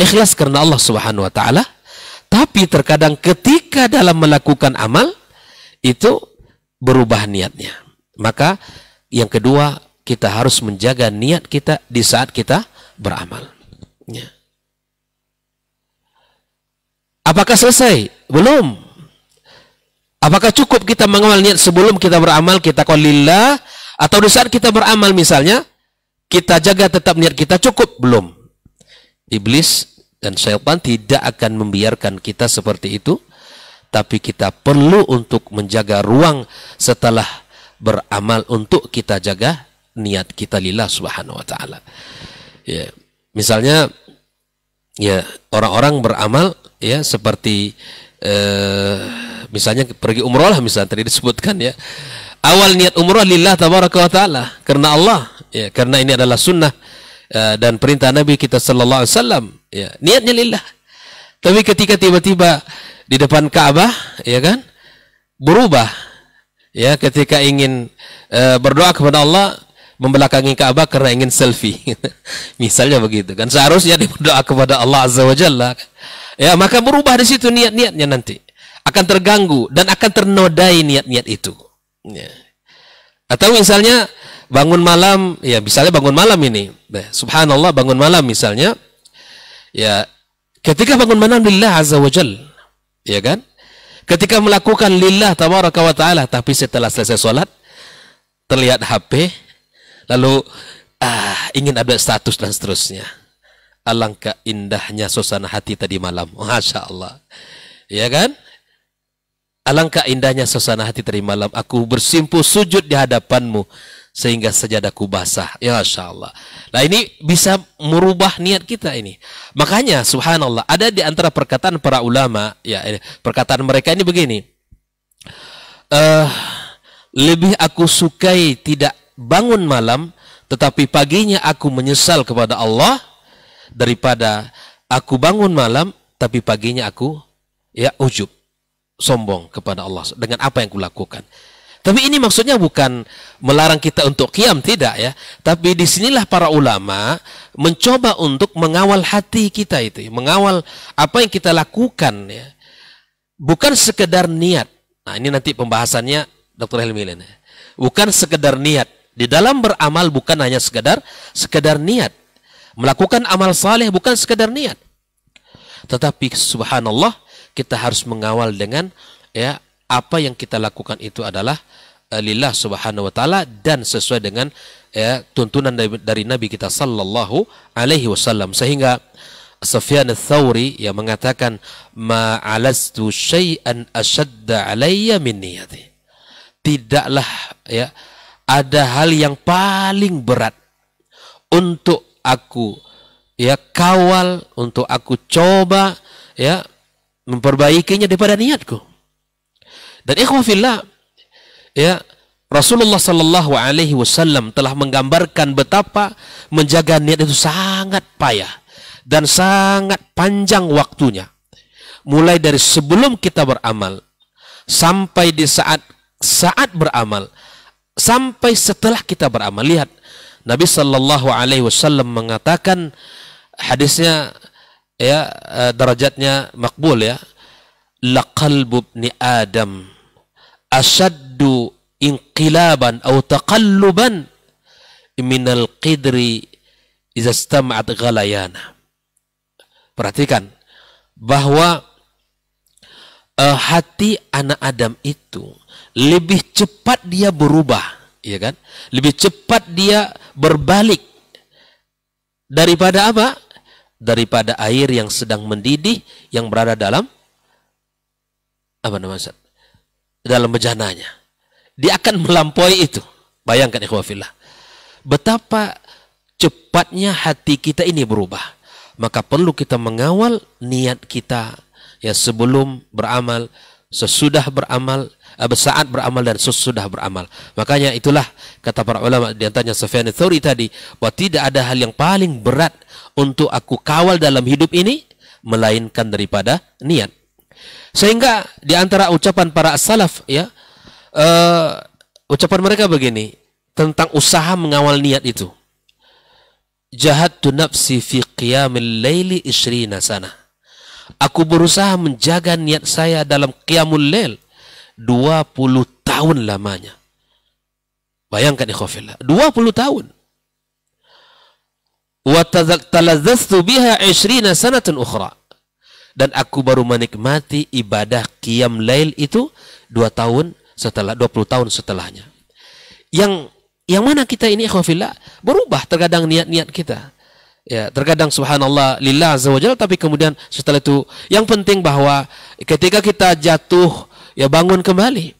ikhlas karena Allah Subhanahu wa taala. Tapi terkadang ketika dalam melakukan amal itu berubah niatnya. Maka yang kedua kita harus menjaga niat kita di saat kita beramal. Ya. Apakah selesai? Belum. Apakah cukup kita mengawal niat sebelum kita beramal kita qulillah atau di saat kita beramal misalnya kita jaga tetap niat kita cukup belum? iblis dan syaitan tidak akan membiarkan kita seperti itu tapi kita perlu untuk menjaga ruang setelah beramal untuk kita jaga niat kita lillah subhanahu wa taala ya misalnya ya orang-orang beramal ya seperti eh, misalnya pergi umroh lah misalnya tadi disebutkan ya awal niat umroh lillah tabaraka wa taala karena Allah ya karena ini adalah sunnah Eh, dan perintah Nabi kita sallallahu alaihi wasallam ya niatnya lillah tapi ketika tiba-tiba di depan Ka'bah ya kan berubah ya ketika ingin uh, berdoa kepada Allah membelakangi Ka'bah karena ingin selfie misalnya begitu kan seharusnya dia berdoa kepada Allah azza wajalla ya maka berubah di situ niat-niatnya nanti akan terganggu dan akan ternodai niat-niat itu ya. atau misalnya bangun malam, ya misalnya bangun malam ini. Subhanallah bangun malam misalnya. Ya, ketika bangun malam lillah azza wa jal. Ya kan? Ketika melakukan lillah tabaraka wa taala tapi setelah selesai sholat terlihat HP lalu ah ingin update status dan seterusnya. Alangkah indahnya suasana hati tadi malam. Masya Allah. Ya kan? Alangkah indahnya suasana hati tadi malam. Aku bersimpuh sujud di hadapanmu sehingga sajadaku basah. Ya Masya Allah. Nah ini bisa merubah niat kita ini. Makanya subhanallah ada di antara perkataan para ulama, ya perkataan mereka ini begini. Uh, lebih aku sukai tidak bangun malam, tetapi paginya aku menyesal kepada Allah daripada aku bangun malam, tapi paginya aku ya ujub sombong kepada Allah dengan apa yang kulakukan. Tapi ini maksudnya bukan melarang kita untuk kiam tidak ya, tapi disinilah para ulama mencoba untuk mengawal hati kita itu, ya. mengawal apa yang kita lakukan ya. Bukan sekedar niat. Nah, ini nanti pembahasannya Dr. Helmi Bukan sekedar niat. Di dalam beramal bukan hanya sekedar sekedar niat. Melakukan amal saleh bukan sekedar niat. Tetapi subhanallah kita harus mengawal dengan ya apa yang kita lakukan itu adalah eh, lillah subhanahu wa taala dan sesuai dengan ya, tuntunan dari, dari Nabi kita sallallahu alaihi wasallam sehingga Sufyan ats-Tsauri yang mengatakan ma'alastu syai'an ashadda alayya min niyati. Tidaklah ya ada hal yang paling berat untuk aku ya kawal untuk aku coba ya memperbaikinya daripada niatku. Dan ikhwah fillah, ya, Rasulullah Sallallahu Alaihi Wasallam telah menggambarkan betapa menjaga niat itu sangat payah dan sangat panjang waktunya. Mulai dari sebelum kita beramal sampai di saat saat beramal sampai setelah kita beramal. Lihat Nabi Sallallahu Alaihi Wasallam mengatakan hadisnya ya eh, derajatnya makbul ya laqalbu ibni adam ashaddu inqilaban atau taqalluban minal qidri iza stam'at ghalayana perhatikan bahwa uh, hati anak Adam itu lebih cepat dia berubah ya kan lebih cepat dia berbalik daripada apa daripada air yang sedang mendidih yang berada dalam apa namanya dalam bejananya dia akan melampaui itu bayangkan ikhwafillah betapa cepatnya hati kita ini berubah maka perlu kita mengawal niat kita ya sebelum beramal sesudah beramal eh, saat beramal dan sesudah beramal makanya itulah kata para ulama antaranya Sufyan Thori tadi bahwa tidak ada hal yang paling berat untuk aku kawal dalam hidup ini melainkan daripada niat sehingga di antara ucapan para salaf ya uh, ucapan mereka begini tentang usaha mengawal niat itu. tu nafsi fi qiyamil laili isrina sana. Aku berusaha menjaga niat saya dalam qiyamul lail 20 tahun lamanya. Bayangkan ikhwafillah, 20 tahun. Wa talazzastu biha 20 sanatan ukhra dan aku baru menikmati ibadah kiam lail itu dua tahun setelah 20 tahun setelahnya. Yang yang mana kita ini ikhwafillah berubah terkadang niat-niat kita. Ya, terkadang subhanallah lillah azza wajalla tapi kemudian setelah itu yang penting bahwa ketika kita jatuh ya bangun kembali.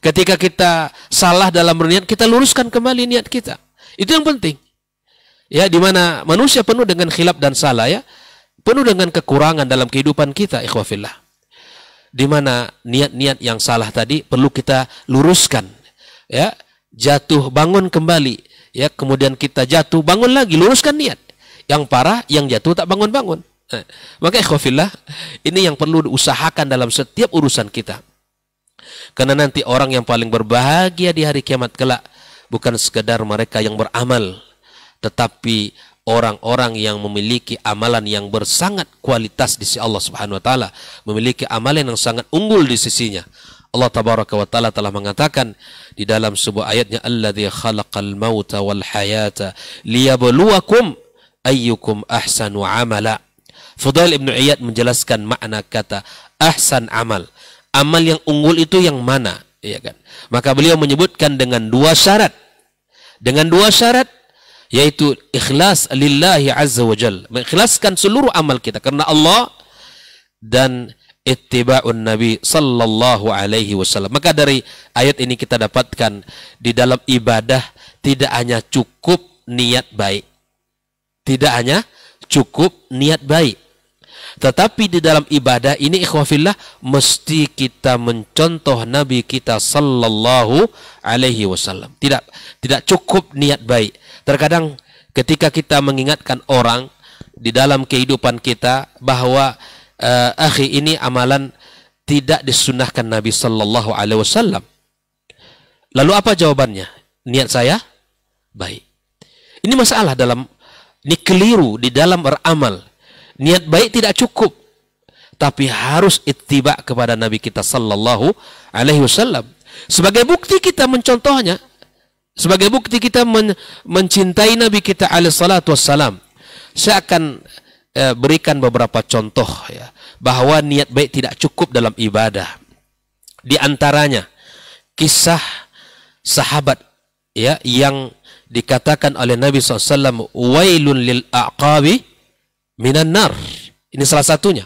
Ketika kita salah dalam berniat kita luruskan kembali niat kita. Itu yang penting. Ya, di mana manusia penuh dengan khilaf dan salah ya penuh dengan kekurangan dalam kehidupan kita, ikhwafillah. Di mana niat-niat yang salah tadi perlu kita luruskan. Ya, jatuh bangun kembali. Ya, kemudian kita jatuh bangun lagi, luruskan niat. Yang parah, yang jatuh tak bangun-bangun. Eh, maka ikhwafillah, ini yang perlu diusahakan dalam setiap urusan kita. Karena nanti orang yang paling berbahagia di hari kiamat kelak bukan sekedar mereka yang beramal, tetapi orang-orang yang memiliki amalan yang bersangat kualitas di sisi Allah Subhanahu wa taala, memiliki amalan yang sangat unggul di sisinya. Allah tabaraka wa taala telah mengatakan di dalam sebuah ayatnya alladzi khalaqal mauta wal hayata liyabluwakum ayyukum ahsanu amala. Fudail Ibnu Iyad menjelaskan makna kata ahsan amal. Amal yang unggul itu yang mana? Iya kan? Maka beliau menyebutkan dengan dua syarat. Dengan dua syarat yaitu ikhlas lillahi azza wa jal. Mengikhlaskan seluruh amal kita karena Allah dan ittiba'un nabi sallallahu alaihi wasallam. Maka dari ayat ini kita dapatkan di dalam ibadah tidak hanya cukup niat baik. Tidak hanya cukup niat baik tetapi di dalam ibadah ini ikhwafillah mesti kita mencontoh Nabi kita sallallahu alaihi wasallam. Tidak tidak cukup niat baik. Terkadang ketika kita mengingatkan orang di dalam kehidupan kita bahwa uh, akhi ini amalan tidak disunahkan Nabi sallallahu alaihi wasallam. Lalu apa jawabannya? Niat saya baik. Ini masalah dalam ini keliru di dalam beramal. Niat baik tidak cukup, tapi harus ittiba kepada Nabi kita sallallahu alaihi wasallam. Sebagai bukti kita mencontohnya, sebagai bukti kita men mencintai Nabi kita alaihi salatu Saya akan eh, berikan beberapa contoh ya, bahwa niat baik tidak cukup dalam ibadah. Di antaranya kisah sahabat ya yang dikatakan oleh Nabi SAW wailun lil aqabi minan nar. Ini salah satunya.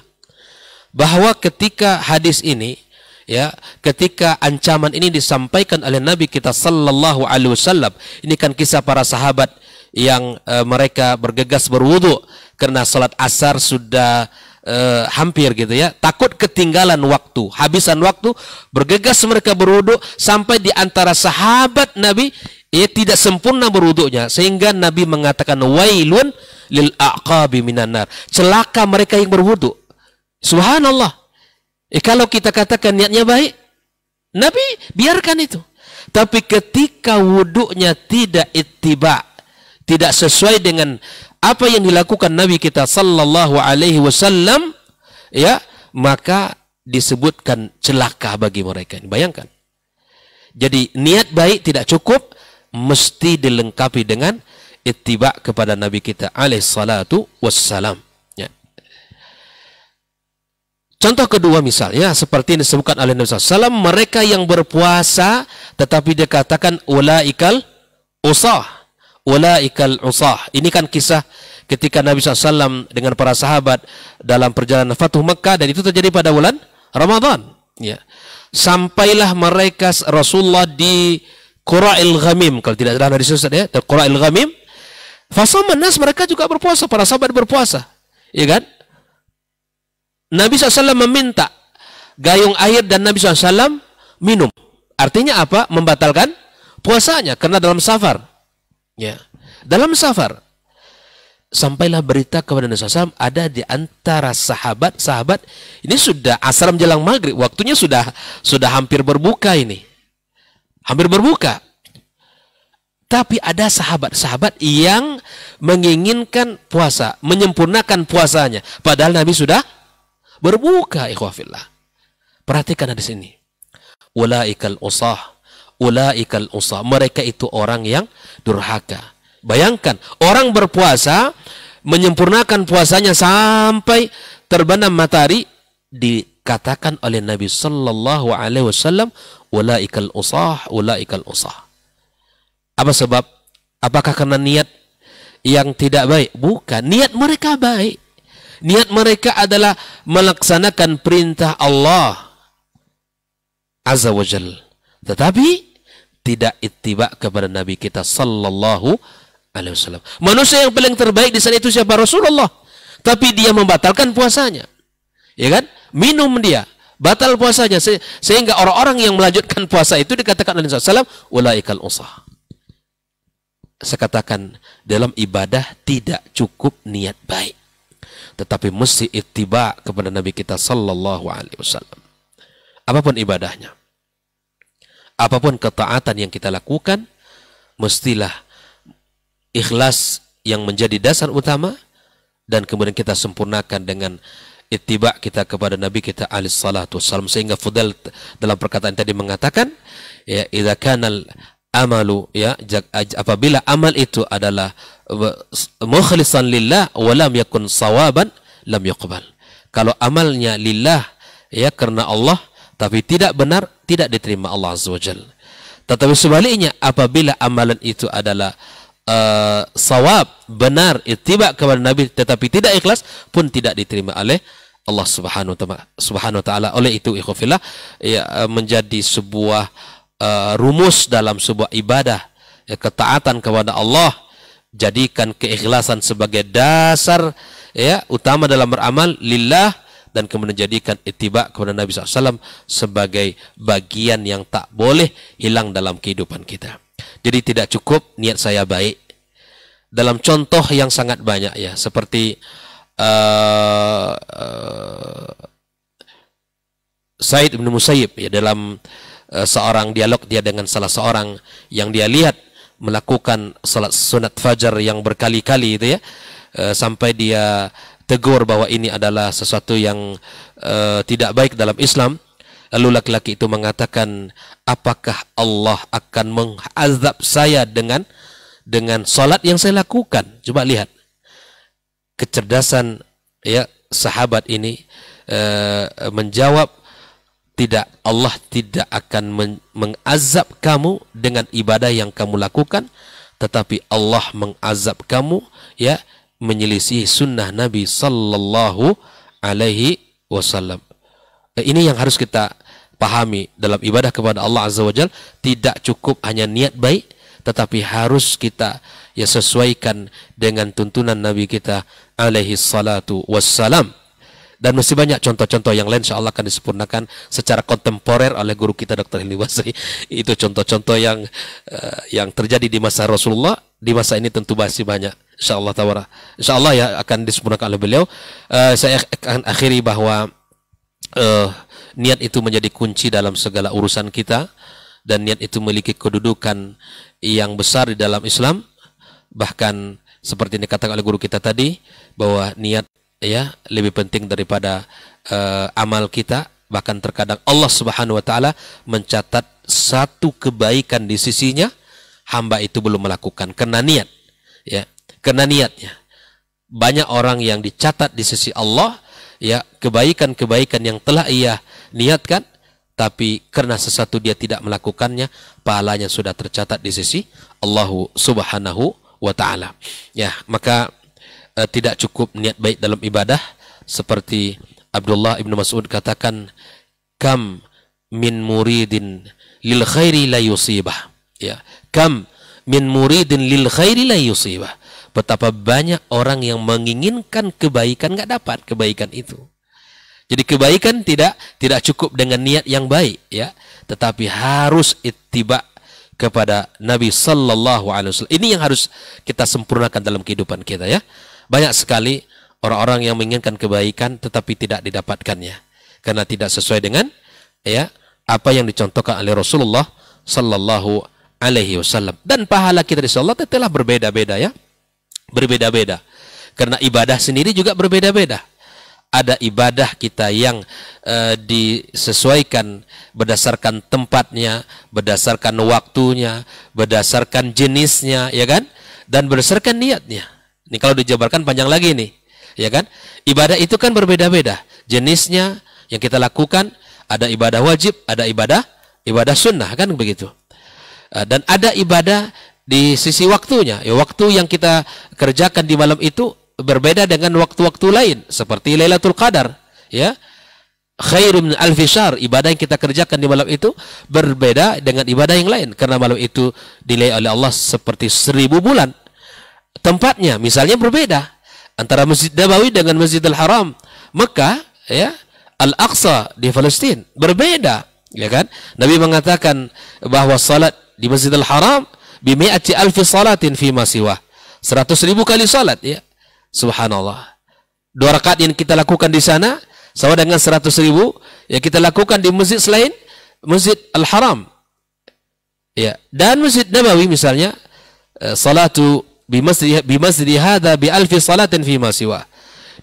Bahwa ketika hadis ini ya, ketika ancaman ini disampaikan oleh Nabi kita sallallahu alaihi wasallam, ini kan kisah para sahabat yang e, mereka bergegas berwudu karena salat asar sudah e, hampir gitu ya takut ketinggalan waktu habisan waktu bergegas mereka berwudhu sampai di antara sahabat Nabi ia tidak sempurna berwuduknya sehingga Nabi mengatakan wailun lil aqabi minanar celaka mereka yang berwuduk. subhanallah eh, kalau kita katakan niatnya baik Nabi biarkan itu tapi ketika wuduknya tidak ittiba tidak sesuai dengan apa yang dilakukan Nabi kita sallallahu alaihi wasallam ya maka disebutkan celaka bagi mereka bayangkan jadi niat baik tidak cukup mesti dilengkapi dengan ittiba kepada Nabi kita alaih salatu wassalam. Ya. Contoh kedua misalnya seperti yang disebutkan oleh Nabi SAW, mereka yang berpuasa tetapi dikatakan ulaikal usah. Ulaikal usah. Ini kan kisah ketika Nabi SAW dengan para sahabat dalam perjalanan Fatuh Mekah dan itu terjadi pada bulan Ramadan. Ya. Sampailah mereka Rasulullah di Qura'il Ghamim kalau tidak salah dari Ustaz ya, Qura'il Ghamim. Fasaman nas mereka juga berpuasa, para sahabat berpuasa. Iya kan? Nabi SAW meminta gayung air dan Nabi SAW minum. Artinya apa? Membatalkan puasanya karena dalam safar. Ya. Dalam safar sampailah berita kepada Nabi SAW ada di antara sahabat sahabat ini sudah asar menjelang maghrib waktunya sudah sudah hampir berbuka ini hampir berbuka. Tapi ada sahabat-sahabat yang menginginkan puasa, menyempurnakan puasanya. Padahal Nabi sudah berbuka, ikhwafillah. Perhatikan ada sini. Ulaikal usah, ulaikal usah. Mereka itu orang yang durhaka. Bayangkan, orang berpuasa, menyempurnakan puasanya sampai terbenam matahari, dikatakan oleh Nabi Sallallahu Alaihi Wasallam Ulaikal usah, ulaikal usah. Apa sebab? Apakah karena niat yang tidak baik? Bukan. Niat mereka baik. Niat mereka adalah melaksanakan perintah Allah Azza wa Tetapi tidak ittiba kepada Nabi kita sallallahu alaihi wasallam. Manusia yang paling terbaik di sana itu siapa? Rasulullah. Tapi dia membatalkan puasanya. Ya kan? Minum dia. Batal puasanya. Se sehingga orang-orang yang melanjutkan puasa itu dikatakan oleh Rasulullah ulaikal usah. Saya katakan dalam ibadah tidak cukup niat baik. Tetapi mesti ittiba kepada Nabi kita sallallahu alaihi wasallam. Apapun ibadahnya. Apapun ketaatan yang kita lakukan, mestilah ikhlas yang menjadi dasar utama dan kemudian kita sempurnakan dengan ittiba kita kepada Nabi kita alaihi salatu wassalam sehingga Fudal dalam perkataan tadi mengatakan ya idza kanal amalu ya apabila amal itu adalah mukhlisan lillah walam lam yakun sawaban lam yuqbal kalau amalnya lillah ya karena Allah tapi tidak benar tidak diterima Allah azza wajalla tetapi sebaliknya apabila amalan itu adalah uh, sawab, benar, tiba kepada Nabi tetapi tidak ikhlas pun tidak diterima oleh Allah Subhanahu wa taala. Oleh itu ikhwafillah ya, eh, menjadi sebuah uh, rumus dalam sebuah ibadah ya, ketaatan kepada Allah jadikan keikhlasan sebagai dasar ya utama dalam beramal lillah dan kemudian jadikan ittiba kepada Nabi SAW sebagai bagian yang tak boleh hilang dalam kehidupan kita. Jadi tidak cukup niat saya baik. Dalam contoh yang sangat banyak ya, seperti uh, uh, Said bin Musayyib ya dalam uh, seorang dialog dia dengan salah seorang yang dia lihat melakukan salat sunat fajar yang berkali-kali itu ya uh, sampai dia tegur bahwa ini adalah sesuatu yang uh, tidak baik dalam Islam Lalu laki-laki itu mengatakan, apakah Allah akan mengazab saya dengan dengan salat yang saya lakukan? Coba lihat kecerdasan ya sahabat ini e, menjawab tidak Allah tidak akan men, mengazab kamu dengan ibadah yang kamu lakukan tetapi Allah mengazab kamu ya menyelisih sunnah Nabi sallallahu alaihi wasallam. Eh, ini yang harus kita pahami dalam ibadah kepada Allah Azza wa tidak cukup hanya niat baik tetapi harus kita ya sesuaikan dengan tuntunan Nabi kita alaihi salatu wassalam dan masih banyak contoh-contoh yang lain insyaallah akan disempurnakan secara kontemporer oleh guru kita Dr. Hilmi Basri itu contoh-contoh yang uh, yang terjadi di masa Rasulullah di masa ini tentu masih banyak insyaallah tawara insyaallah ya akan disempurnakan oleh beliau uh, saya akan akhiri bahwa eh, niat itu menjadi kunci dalam segala urusan kita dan niat itu memiliki kedudukan yang besar di dalam Islam bahkan seperti yang dikatakan oleh guru kita tadi bahwa niat ya lebih penting daripada uh, amal kita bahkan terkadang Allah Subhanahu wa taala mencatat satu kebaikan di sisinya hamba itu belum melakukan karena niat ya karena niatnya banyak orang yang dicatat di sisi Allah ya kebaikan-kebaikan yang telah ia niatkan tapi karena sesuatu dia tidak melakukannya pahalanya sudah tercatat di sisi Allah Subhanahu wa taala. Ya, maka eh, tidak cukup niat baik dalam ibadah seperti Abdullah Ibnu Mas'ud katakan kam min muridin lil khairi la yusibah. Ya, kam min muridin lil khairi la yusibah betapa banyak orang yang menginginkan kebaikan nggak dapat kebaikan itu. Jadi kebaikan tidak tidak cukup dengan niat yang baik ya, tetapi harus ittiba kepada Nabi Sallallahu Alaihi Wasallam. Ini yang harus kita sempurnakan dalam kehidupan kita ya. Banyak sekali orang-orang yang menginginkan kebaikan tetapi tidak didapatkannya karena tidak sesuai dengan ya apa yang dicontohkan oleh Rasulullah Sallallahu Alaihi Wasallam. Dan pahala kita di Allah telah berbeda-beda ya berbeda-beda. Karena ibadah sendiri juga berbeda-beda. Ada ibadah kita yang e, disesuaikan berdasarkan tempatnya, berdasarkan waktunya, berdasarkan jenisnya, ya kan? Dan berdasarkan niatnya. Ini kalau dijabarkan panjang lagi nih, ya kan? Ibadah itu kan berbeda-beda. Jenisnya yang kita lakukan ada ibadah wajib, ada ibadah ibadah sunnah kan begitu. Eh, dan ada ibadah di sisi waktunya. Ya, waktu yang kita kerjakan di malam itu berbeda dengan waktu-waktu lain seperti Lailatul Qadar, ya. Khairun Al Fisar ibadah yang kita kerjakan di malam itu berbeda dengan ibadah yang lain karena malam itu dinilai oleh Allah seperti seribu bulan. Tempatnya misalnya berbeda antara Masjid Nabawi dengan Masjidil Haram, Mekah, ya, Al-Aqsa di Palestina berbeda, ya kan? Nabi mengatakan bahwa salat di Masjidil Haram aci alfi salatin fi masiwa seratus ribu kali salat ya. Subhanallah. Dua rakaat yang kita lakukan di sana sama dengan seratus ribu yang kita lakukan di masjid selain Masjid Al-Haram. Ya, dan Masjid Nabawi misalnya eh, salatu bi masjid bi masjid hada bi alfi salatin fi masiwa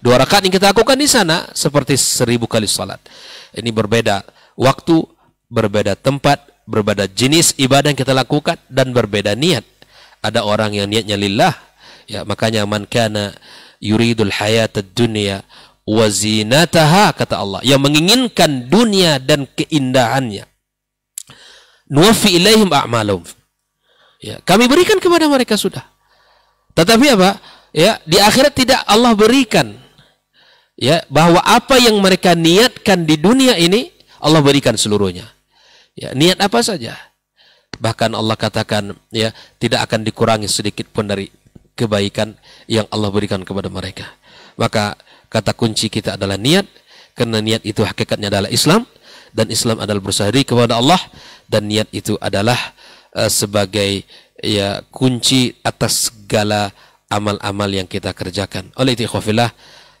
Dua rakaat yang kita lakukan di sana seperti seribu kali salat. Ini berbeda waktu, berbeda tempat, berbeda jenis ibadah yang kita lakukan dan berbeda niat. Ada orang yang niatnya lillah, ya makanya man kana yuridul hayatad dunya wa zinataha kata Allah yang menginginkan dunia dan keindahannya. Nuwafi ilaihim a'malum. Ya, kami berikan kepada mereka sudah. Tetapi apa? Ya, di akhirat tidak Allah berikan. Ya, bahwa apa yang mereka niatkan di dunia ini Allah berikan seluruhnya. Ya, niat apa saja. Bahkan Allah katakan ya tidak akan dikurangi sedikit pun dari kebaikan yang Allah berikan kepada mereka. Maka kata kunci kita adalah niat karena niat itu hakikatnya adalah Islam dan Islam adalah bersahari kepada Allah dan niat itu adalah uh, sebagai ya kunci atas segala amal-amal yang kita kerjakan. Oleh itu khafillah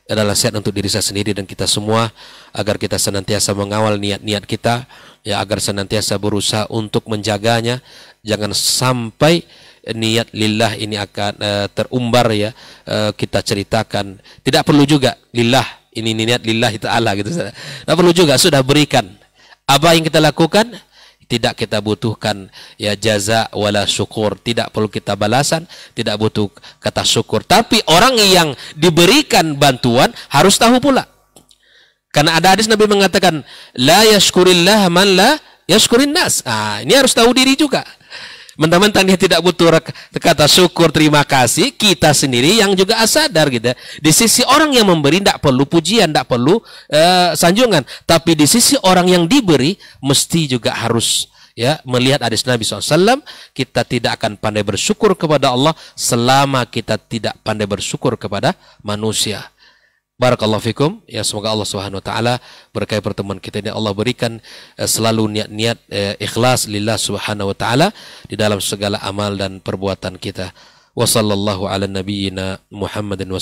adalah sehat untuk diri saya sendiri dan kita semua agar kita senantiasa mengawal niat-niat kita ya agar senantiasa berusaha untuk menjaganya jangan sampai niat lillah ini akan uh, terumbar ya uh, kita ceritakan tidak perlu juga lillah ini niat lillah itu Allah gitu tidak perlu juga sudah berikan apa yang kita lakukan tidak kita butuhkan ya jaza wala syukur tidak perlu kita balasan tidak butuh kata syukur tapi orang yang diberikan bantuan harus tahu pula karena ada hadis Nabi mengatakan, la yashkurillah man la yashkurin nas. Ah, ini harus tahu diri juga. Mentang-mentang dia tidak butuh kata syukur, terima kasih, kita sendiri yang juga asadar gitu. Ya. Di sisi orang yang memberi tidak perlu pujian, tidak perlu uh, sanjungan, tapi di sisi orang yang diberi mesti juga harus ya melihat hadis Nabi SAW kita tidak akan pandai bersyukur kepada Allah selama kita tidak pandai bersyukur kepada manusia. Barakallahu fikum. Ya semoga Allah Subhanahu wa taala pertemuan kita ini Allah berikan eh, selalu niat-niat eh, ikhlas lillah Subhanahu wa taala di dalam segala amal dan perbuatan kita. ala nabiyyina Muhammadin wa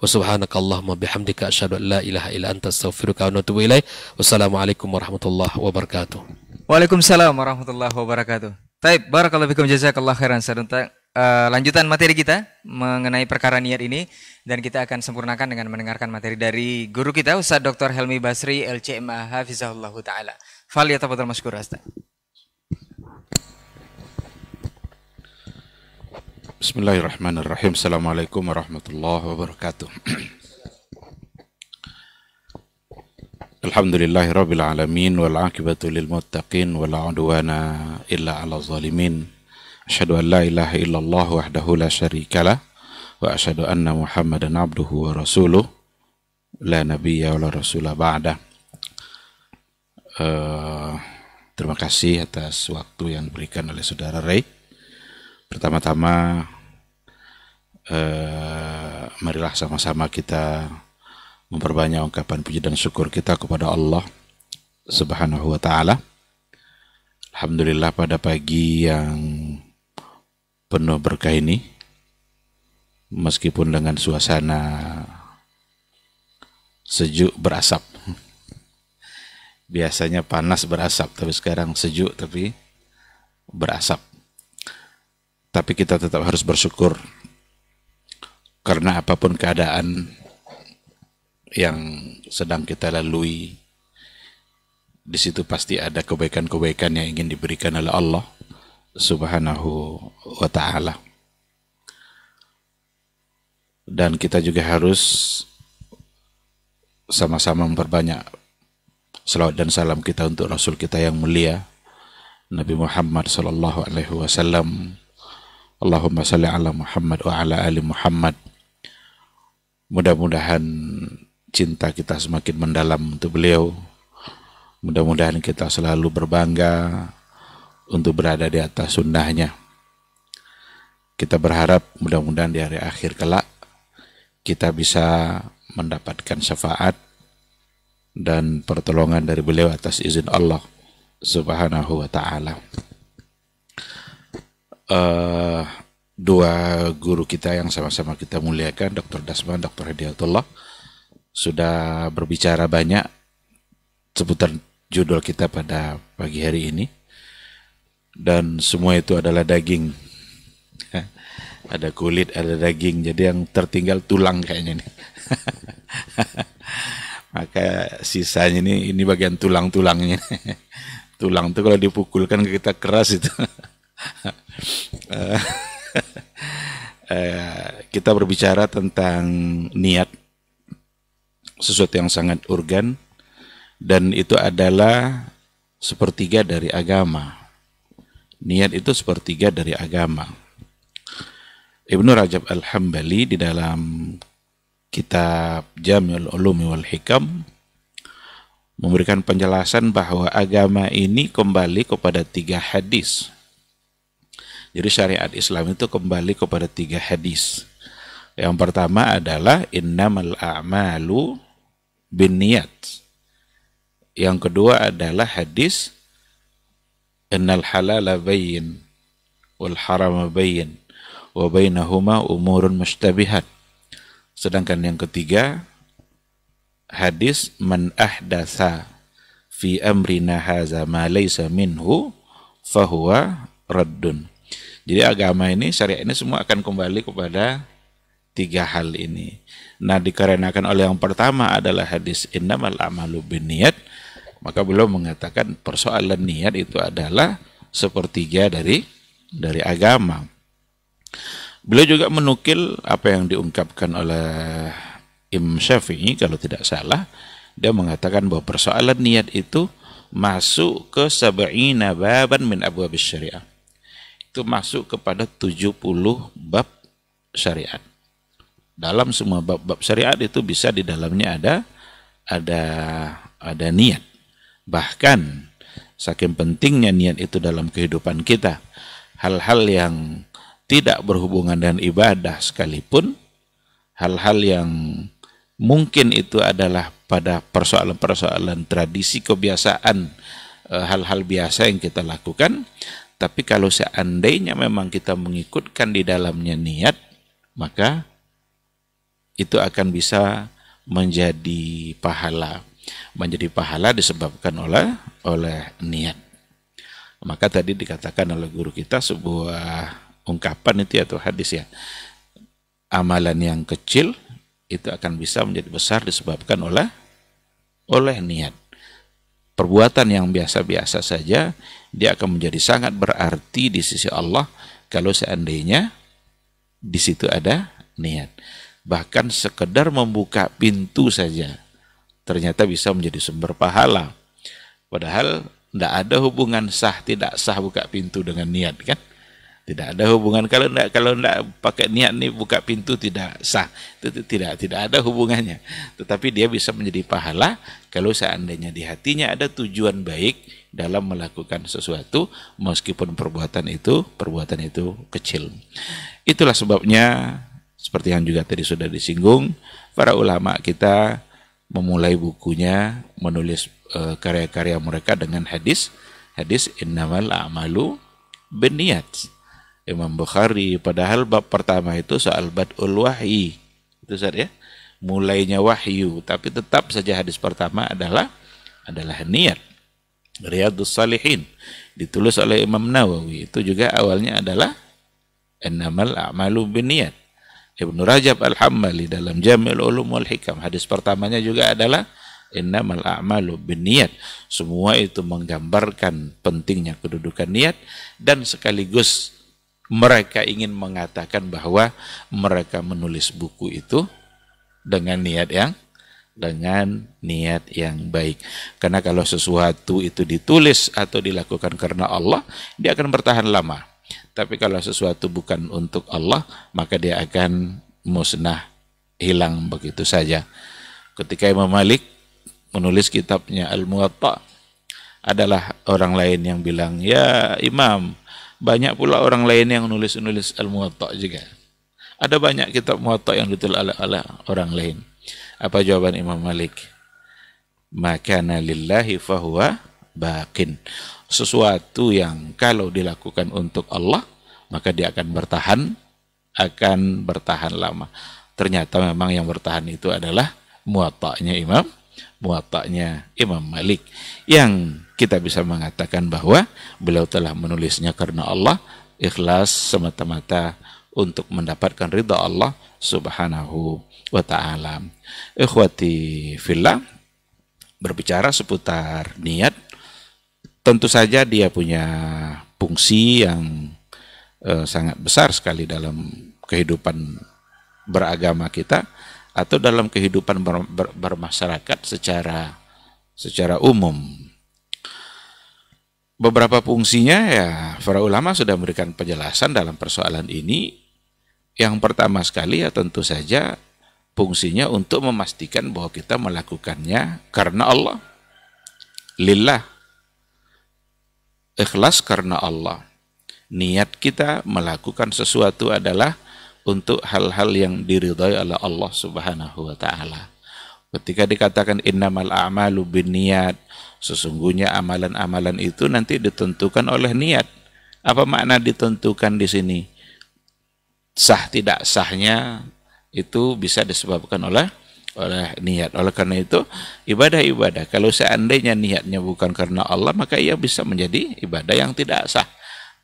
subhanakallahumma bihamdika asyhadu an la ilaha illa anta astaghfiruka wa atubu ilaik. Wassalamualaikum warahmatullahi wabarakatuh. Waalaikumsalam warahmatullahi wabarakatuh. Taib barakallahu fikum jazakallahu khairan. Saya Eh, lanjutan materi kita mengenai perkara niat ini dan kita akan sempurnakan dengan mendengarkan materi dari guru kita Ustaz Dr. Helmi Basri LCMA Hafizahullah taala. Fal yatafaddal masykur Ustaz. Bismillahirrahmanirrahim. Assalamualaikum warahmatullahi wabarakatuh. Alhamdulillahi rabbil alamin wal lil muttaqin illa ala zalimin. أشهد أن لا إله إلا الله وحده لا شريك له وأشهد أن محمدا عبده ورسوله لا نبي ولا رسول بعده uh, terima kasih atas waktu yang diberikan oleh saudara Ray pertama-tama uh, marilah sama-sama kita memperbanyak ungkapan puji dan syukur kita kepada Allah subhanahu wa ta'ala Alhamdulillah pada pagi yang penuh berkah ini meskipun dengan suasana sejuk berasap biasanya panas berasap tapi sekarang sejuk tapi berasap tapi kita tetap harus bersyukur karena apapun keadaan yang sedang kita lalui di situ pasti ada kebaikan-kebaikan yang ingin diberikan oleh Allah Subhanahu wa taala. Dan kita juga harus sama-sama memperbanyak selawat dan salam kita untuk Rasul kita yang mulia Nabi Muhammad sallallahu alaihi wasallam. Allahumma salli ala Muhammad wa ala ali Muhammad. Mudah-mudahan cinta kita semakin mendalam untuk beliau. Mudah-mudahan kita selalu berbangga untuk berada di atas sunnahnya. Kita berharap mudah-mudahan di hari akhir kelak kita bisa mendapatkan syafaat dan pertolongan dari beliau atas izin Allah Subhanahu wa taala. Uh, dua guru kita yang sama-sama kita muliakan Dr. Dasman, Dr. Hadiatullah, sudah berbicara banyak seputar judul kita pada pagi hari ini dan semua itu adalah daging. ada kulit, ada daging. Jadi yang tertinggal tulang kayaknya nih. Maka sisanya ini ini bagian tulang-tulangnya. tulang itu kalau dipukulkan kita keras itu. Eh, eh, kita berbicara tentang niat sesuatu yang sangat organ dan itu adalah sepertiga dari agama niat itu sepertiga dari agama. Ibnu Rajab Al-Hambali di dalam kitab Jamil Ulumi wal Hikam memberikan penjelasan bahwa agama ini kembali kepada tiga hadis. Jadi syariat Islam itu kembali kepada tiga hadis. Yang pertama adalah innamal a'malu bin niat. Yang kedua adalah hadis innal halala bayin wal harama bayin wa bainahuma umurun mustabihat sedangkan yang ketiga hadis man ahdasa fi amrina haza ma laysa minhu fahuwa raddun jadi agama ini syariat ini semua akan kembali kepada tiga hal ini nah dikarenakan oleh yang pertama adalah hadis innamal amalu binniyat maka beliau mengatakan persoalan niat itu adalah sepertiga dari dari agama. Beliau juga menukil apa yang diungkapkan oleh Imam Syafi'i kalau tidak salah, dia mengatakan bahwa persoalan niat itu masuk ke sab'ina baban min abwab syariah. Itu masuk kepada 70 bab syariat. Dalam semua bab-bab syariat itu bisa di dalamnya ada ada ada niat. Bahkan saking pentingnya niat itu dalam kehidupan kita, hal-hal yang tidak berhubungan dengan ibadah sekalipun, hal-hal yang mungkin itu adalah pada persoalan-persoalan tradisi kebiasaan eh, hal-hal biasa yang kita lakukan tapi kalau seandainya memang kita mengikutkan di dalamnya niat maka itu akan bisa menjadi pahala menjadi pahala disebabkan oleh oleh niat. Maka tadi dikatakan oleh guru kita sebuah ungkapan itu ya, atau hadis ya. Amalan yang kecil itu akan bisa menjadi besar disebabkan oleh oleh niat. Perbuatan yang biasa-biasa saja dia akan menjadi sangat berarti di sisi Allah kalau seandainya di situ ada niat. Bahkan sekedar membuka pintu saja ternyata bisa menjadi sumber pahala. Padahal tidak ada hubungan sah tidak sah buka pintu dengan niat kan? Tidak ada hubungan kalau tidak kalau tidak pakai niat nih buka pintu tidak sah. Itu, tidak tidak ada hubungannya. Tetapi dia bisa menjadi pahala kalau seandainya di hatinya ada tujuan baik dalam melakukan sesuatu meskipun perbuatan itu perbuatan itu kecil. Itulah sebabnya seperti yang juga tadi sudah disinggung para ulama kita memulai bukunya menulis karya eh, karya-karya mereka dengan hadis hadis innamal a'malu biniat Imam Bukhari padahal bab pertama itu soal badul wahyi itu saat ya mulainya wahyu tapi tetap saja hadis pertama adalah adalah niat Riyadus Salihin ditulis oleh Imam Nawawi itu juga awalnya adalah innamal a'malu biniat Ibnu Rajab al hammali dalam Jamil Ulum wal Hikam. Hadis pertamanya juga adalah innamal a'malu binniyat. Semua itu menggambarkan pentingnya kedudukan niat dan sekaligus mereka ingin mengatakan bahwa mereka menulis buku itu dengan niat yang dengan niat yang baik. Karena kalau sesuatu itu ditulis atau dilakukan karena Allah, dia akan bertahan lama tapi kalau sesuatu bukan untuk Allah, maka dia akan musnah, hilang begitu saja. Ketika Imam Malik menulis kitabnya Al-Muwatta, adalah orang lain yang bilang, ya Imam, banyak pula orang lain yang nulis-nulis Al-Muwatta juga. Ada banyak kitab Muwatta yang ditulis ala, ala orang lain. Apa jawaban Imam Malik? Maka lillahi fahuwa bakin. Sesuatu yang kalau dilakukan untuk Allah, maka dia akan bertahan, akan bertahan lama. Ternyata memang yang bertahan itu adalah muataknya Imam, muataknya Imam Malik. Yang kita bisa mengatakan bahwa beliau telah menulisnya karena Allah, ikhlas semata-mata untuk mendapatkan ridha Allah subhanahu wa ta'ala. Ikhwati fillah, berbicara seputar niat Tentu saja dia punya fungsi yang eh, sangat besar sekali dalam kehidupan beragama kita atau dalam kehidupan ber, ber, bermasyarakat secara secara umum. Beberapa fungsinya ya para ulama sudah memberikan penjelasan dalam persoalan ini. Yang pertama sekali ya tentu saja fungsinya untuk memastikan bahwa kita melakukannya karena Allah. Lillah ikhlas karena Allah. Niat kita melakukan sesuatu adalah untuk hal-hal yang diridhai oleh Allah Subhanahu wa taala. Ketika dikatakan innamal a'malu binniyat, sesungguhnya amalan-amalan itu nanti ditentukan oleh niat. Apa makna ditentukan di sini? Sah tidak sahnya itu bisa disebabkan oleh oleh niat. Oleh karena itu, ibadah-ibadah kalau seandainya niatnya bukan karena Allah, maka ia bisa menjadi ibadah yang tidak sah.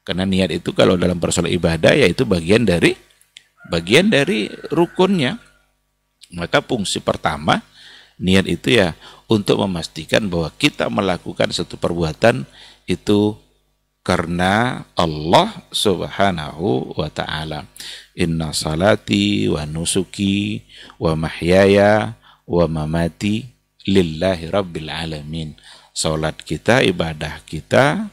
Karena niat itu kalau dalam persoalan ibadah yaitu bagian dari bagian dari rukunnya. Maka fungsi pertama niat itu ya untuk memastikan bahwa kita melakukan satu perbuatan itu karena Allah Subhanahu wa taala. Inna salati wa nusuki wa mahyaya wa mamati lillahi rabbil alamin. Salat kita, ibadah kita,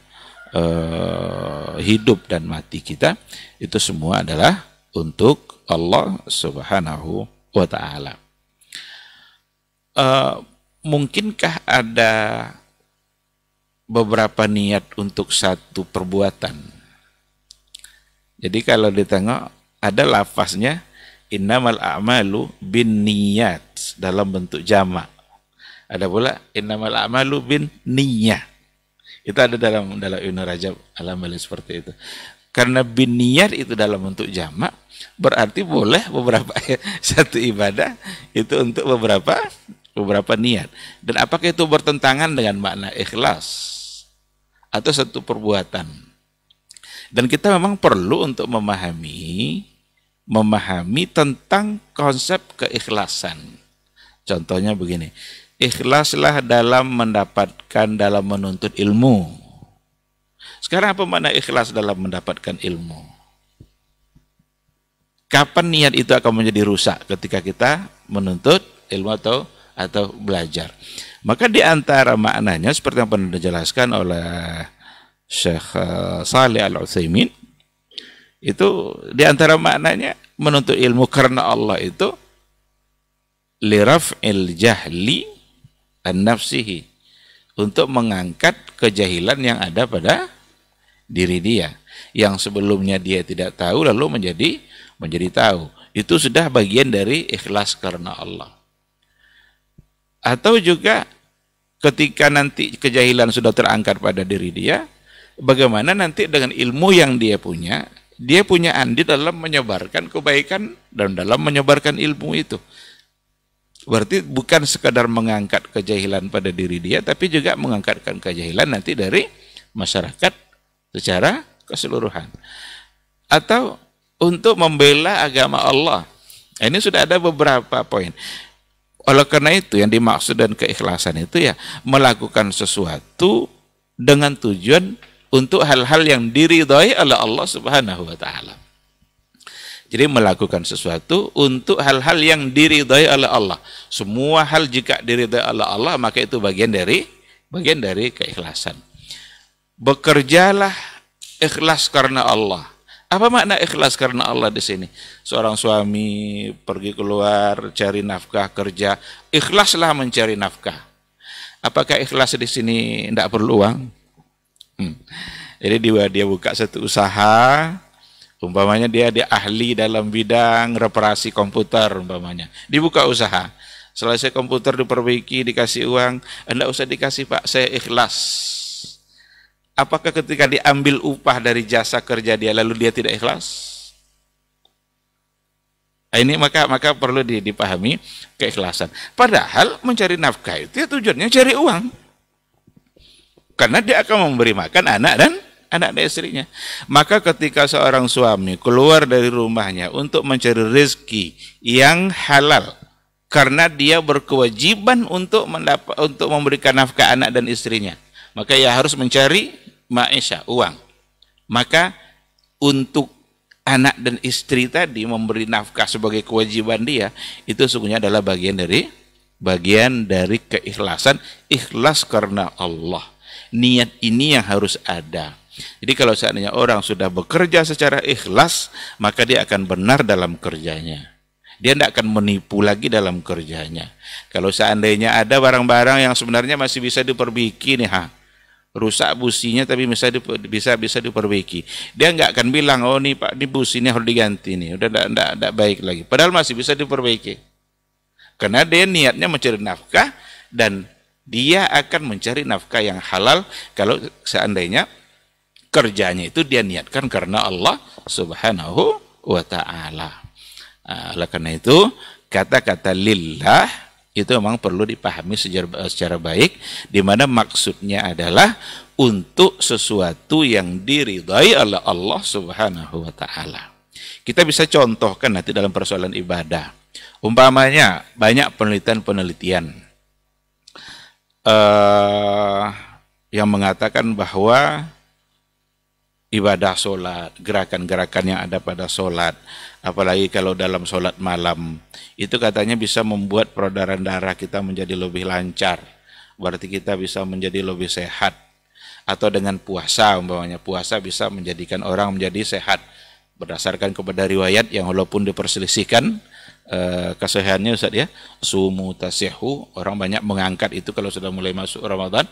eh, hidup dan mati kita itu semua adalah untuk Allah Subhanahu wa taala. Eh, mungkinkah ada beberapa niat untuk satu perbuatan? Jadi kalau ditengok ada lafaznya innamal a'malu bin niyat dalam bentuk jamak. Ada pula innamal a'malu bin niyat. Itu ada dalam dalam Ibnu Rajab al seperti itu. Karena bin niyat itu dalam bentuk jamak, berarti boleh beberapa satu ibadah itu untuk beberapa beberapa niat. Dan apakah itu bertentangan dengan makna ikhlas atau satu perbuatan? Dan kita memang perlu untuk memahami memahami tentang konsep keikhlasan. Contohnya begini, ikhlaslah dalam mendapatkan, dalam menuntut ilmu. Sekarang apa makna ikhlas dalam mendapatkan ilmu? Kapan niat itu akan menjadi rusak ketika kita menuntut ilmu atau atau belajar. Maka di antara maknanya seperti yang pernah dijelaskan oleh Syekh eh, Saleh Al Utsaimin itu diantara maknanya menuntut ilmu karena Allah itu liraf'il jahli an-nafsihi untuk mengangkat kejahilan yang ada pada diri dia yang sebelumnya dia tidak tahu lalu menjadi menjadi tahu itu sudah bagian dari ikhlas karena Allah atau juga ketika nanti kejahilan sudah terangkat pada diri dia bagaimana nanti dengan ilmu yang dia punya dia punya andil dalam menyebarkan kebaikan dan dalam menyebarkan ilmu itu. Berarti bukan sekadar mengangkat kejahilan pada diri dia, tapi juga mengangkatkan kejahilan nanti dari masyarakat secara keseluruhan. Atau untuk membela agama Allah. Ini sudah ada beberapa poin. Oleh karena itu yang dimaksud dan keikhlasan itu ya melakukan sesuatu dengan tujuan untuk hal-hal yang diridhai oleh Allah Subhanahu wa taala. Jadi melakukan sesuatu untuk hal-hal yang diridhai oleh Allah. Semua hal jika diridhai oleh Allah maka itu bagian dari bagian dari keikhlasan. Bekerjalah ikhlas karena Allah. Apa makna ikhlas karena Allah di sini? Seorang suami pergi keluar cari nafkah kerja, ikhlaslah mencari nafkah. Apakah ikhlas di sini tidak perlu uang? Hmm. Jadi dia, dia buka satu usaha, umpamanya dia dia ahli dalam bidang reparasi komputer umpamanya. Dibuka usaha. Selesai komputer diperbaiki, dikasih uang, enggak usah dikasih Pak, saya ikhlas. Apakah ketika diambil upah dari jasa kerja dia lalu dia tidak ikhlas? Nah, ini maka maka perlu dipahami keikhlasan. Padahal mencari nafkah itu ya tujuannya cari uang. Karena dia akan memberi makan anak dan anak dan istrinya. Maka ketika seorang suami keluar dari rumahnya untuk mencari rezeki yang halal karena dia berkewajiban untuk mendapat untuk memberikan nafkah anak dan istrinya, maka ia harus mencari maisha uang. Maka untuk anak dan istri tadi memberi nafkah sebagai kewajiban dia itu sungguhnya adalah bagian dari bagian dari keikhlasan ikhlas karena Allah niat ini yang harus ada. Jadi kalau seandainya orang sudah bekerja secara ikhlas, maka dia akan benar dalam kerjanya. Dia tidak akan menipu lagi dalam kerjanya. Kalau seandainya ada barang-barang yang sebenarnya masih bisa diperbaiki nih, ha, rusak businya tapi bisa bisa bisa diperbaiki. Dia nggak akan bilang oh nih pak ini businya harus diganti nih, udah tidak tidak tidak baik lagi. Padahal masih bisa diperbaiki. Karena dia niatnya mencari nafkah dan dia akan mencari nafkah yang halal kalau seandainya kerjanya itu dia niatkan karena Allah Subhanahu wa taala. Ah, oleh karena itu, kata-kata lillah itu memang perlu dipahami eh, secara, baik di mana maksudnya adalah untuk sesuatu yang diridhai oleh Allah Subhanahu wa taala. Kita bisa contohkan nanti dalam persoalan ibadah. Umpamanya banyak penelitian-penelitian uh, yang mengatakan bahwa ibadah solat, gerakan-gerakan yang ada pada solat, apalagi kalau dalam solat malam, itu katanya bisa membuat peredaran darah kita menjadi lebih lancar, berarti kita bisa menjadi lebih sehat. Atau dengan puasa, umpamanya puasa bisa menjadikan orang menjadi sehat, berdasarkan kepada riwayat yang walaupun diperselisihkan, Eh, kesehatannya Ustaz ya. Sumu tasihu, orang banyak mengangkat itu kalau sudah mulai masuk Ramadan.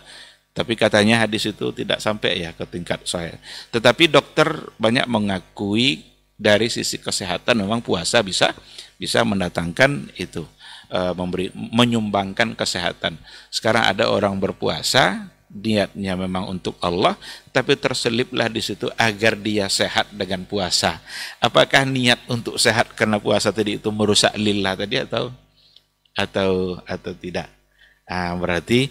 Tapi katanya hadis itu tidak sampai ya ke tingkat saya. Tetapi dokter banyak mengakui dari sisi kesehatan memang puasa bisa bisa mendatangkan itu eh, memberi menyumbangkan kesehatan. Sekarang ada orang berpuasa niatnya memang untuk Allah, tapi terseliplah di situ agar dia sehat dengan puasa. Apakah niat untuk sehat karena puasa tadi itu merusak lillah tadi atau atau atau tidak? Ah, berarti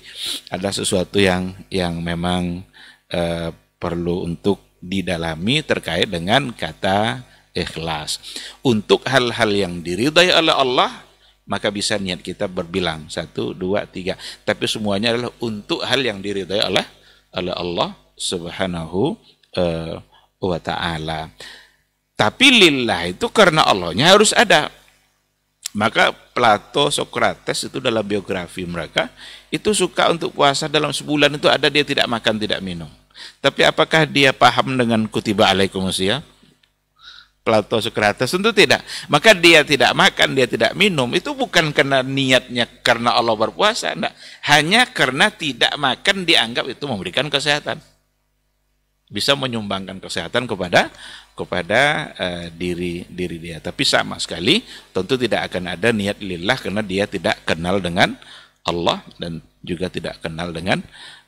ada sesuatu yang yang memang eh, perlu untuk didalami terkait dengan kata ikhlas. Untuk hal-hal yang diridai oleh Allah maka bisa niat kita berbilang satu, dua, tiga. Tapi semuanya adalah untuk hal yang diridhai oleh oleh Allah Subhanahu uh, wa taala. Tapi lillah itu karena Allahnya harus ada. Maka Plato, Socrates itu dalam biografi mereka itu suka untuk puasa dalam sebulan itu ada dia tidak makan, tidak minum. Tapi apakah dia paham dengan kutiba alaikum usia? Plato Sokrates tentu tidak. Maka dia tidak makan, dia tidak minum. Itu bukan karena niatnya karena Allah berpuasa, enggak. Hanya karena tidak makan dianggap itu memberikan kesehatan. Bisa menyumbangkan kesehatan kepada kepada uh, diri diri dia. Tapi sama sekali tentu tidak akan ada niat lillah karena dia tidak kenal dengan Allah dan juga tidak kenal dengan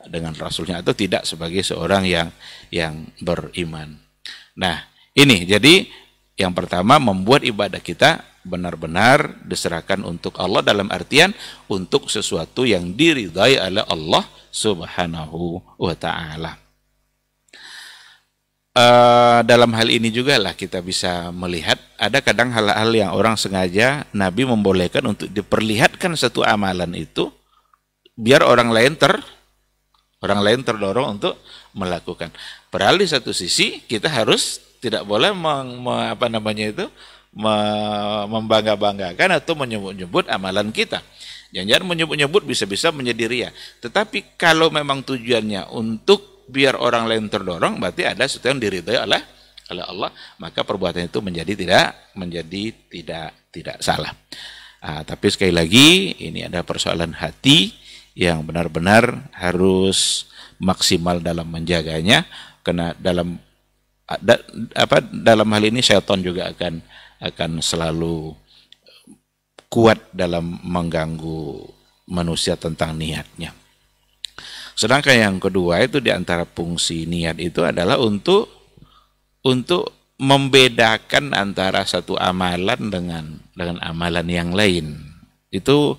dengan rasulnya atau tidak sebagai seorang yang yang beriman. Nah, ini jadi yang pertama membuat ibadah kita benar-benar diserahkan untuk Allah dalam artian untuk sesuatu yang diridhai oleh Allah Subhanahu wa taala. Uh, dalam hal ini juga lah kita bisa melihat ada kadang hal-hal yang orang sengaja Nabi membolehkan untuk diperlihatkan satu amalan itu biar orang lain ter orang lain terdorong untuk melakukan. peralih satu sisi kita harus tidak boleh meng, me, apa namanya itu me, membangga-banggakan atau menyebut-nyebut amalan kita. Jangan-jangan menyebut-nyebut bisa-bisa menjadi ria. Tetapi kalau memang tujuannya untuk biar orang lain terdorong, berarti ada sesuatu yang diridhai oleh oleh Allah, maka perbuatan itu menjadi tidak menjadi tidak tidak salah. Ah, tapi sekali lagi ini ada persoalan hati yang benar-benar harus maksimal dalam menjaganya karena dalam da, apa dalam hal ini setan juga akan akan selalu kuat dalam mengganggu manusia tentang niatnya. Sedangkan yang kedua itu di antara fungsi niat itu adalah untuk untuk membedakan antara satu amalan dengan dengan amalan yang lain. Itu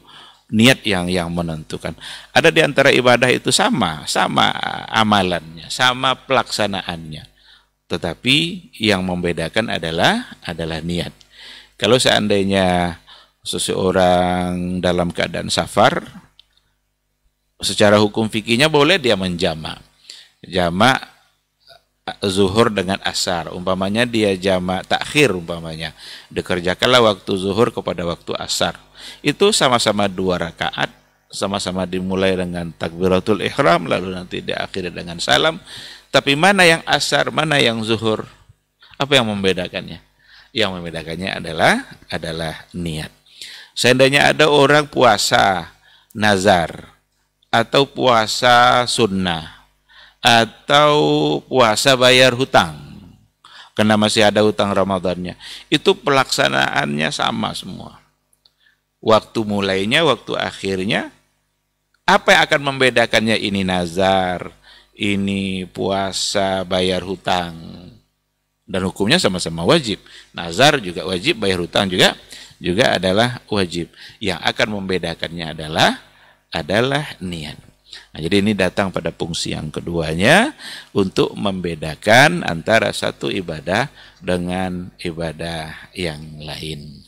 niat yang yang menentukan. Ada di antara ibadah itu sama, sama amalannya, sama pelaksanaannya. Tetapi yang membedakan adalah adalah niat. Kalau seandainya seseorang dalam keadaan safar, secara hukum fikihnya boleh dia menjama, jama zuhur dengan asar. Umpamanya dia jama takhir umpamanya. Dikerjakanlah waktu zuhur kepada waktu asar. Itu sama-sama dua rakaat, sama-sama dimulai dengan takbiratul ihram lalu nanti diakhiri dengan salam tapi mana yang asar, mana yang zuhur? Apa yang membedakannya? Yang membedakannya adalah adalah niat. Seandainya ada orang puasa nazar atau puasa sunnah atau puasa bayar hutang karena masih ada hutang Ramadannya itu pelaksanaannya sama semua waktu mulainya waktu akhirnya apa yang akan membedakannya ini nazar ini puasa bayar hutang dan hukumnya sama-sama wajib. Nazar juga wajib, bayar hutang juga juga adalah wajib. Yang akan membedakannya adalah adalah niat. Nah, jadi ini datang pada fungsi yang keduanya untuk membedakan antara satu ibadah dengan ibadah yang lain.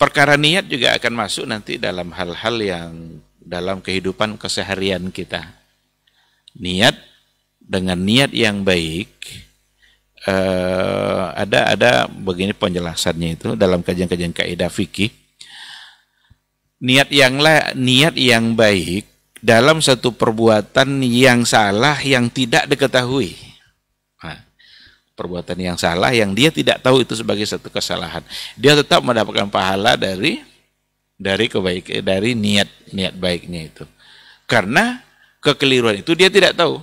Perkara niat juga akan masuk nanti dalam hal-hal yang dalam kehidupan keseharian kita niat dengan niat yang baik eh, ada ada begini penjelasannya itu dalam kajian-kajian kaidah fikih niat yang la, niat yang baik dalam satu perbuatan yang salah yang tidak diketahui. Nah, perbuatan yang salah yang dia tidak tahu itu sebagai satu kesalahan. Dia tetap mendapatkan pahala dari dari kebaik dari niat niat baiknya itu. Karena kekeliruan itu dia tidak tahu.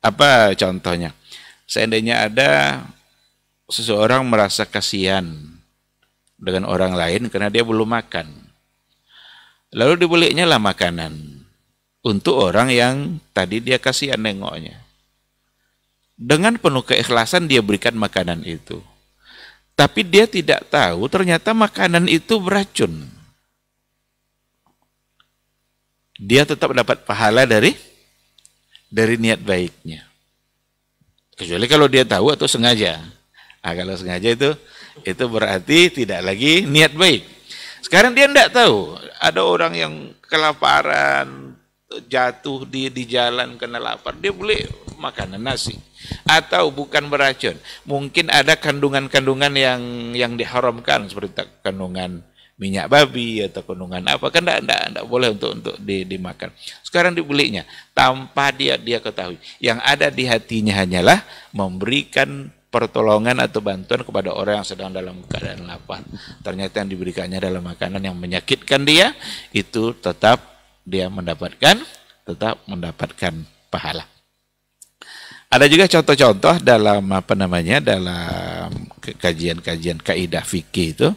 Apa contohnya? Seandainya ada seseorang merasa kasihan dengan orang lain karena dia belum makan. Lalu dibeliknya lah makanan untuk orang yang tadi dia kasihan nengoknya. Dengan penuh keikhlasan dia berikan makanan itu. Tapi dia tidak tahu ternyata makanan itu beracun dia tetap dapat pahala dari dari niat baiknya. Kecuali kalau dia tahu atau sengaja. Nah, kalau sengaja itu itu berarti tidak lagi niat baik. Sekarang dia tidak tahu. Ada orang yang kelaparan, jatuh di di jalan kena lapar, dia boleh makanan nasi atau bukan beracun. Mungkin ada kandungan-kandungan yang yang diharamkan seperti kandungan minyak babi atau kunungan apa kan tidak tidak boleh untuk untuk di, dimakan. Sekarang dibelinya tanpa dia dia ketahui. Yang ada di hatinya hanyalah memberikan pertolongan atau bantuan kepada orang yang sedang dalam keadaan lapar. Ternyata yang diberikannya adalah makanan yang menyakitkan dia, itu tetap dia mendapatkan tetap mendapatkan pahala. Ada juga contoh-contoh dalam apa namanya dalam kajian-kajian kaidah fikih itu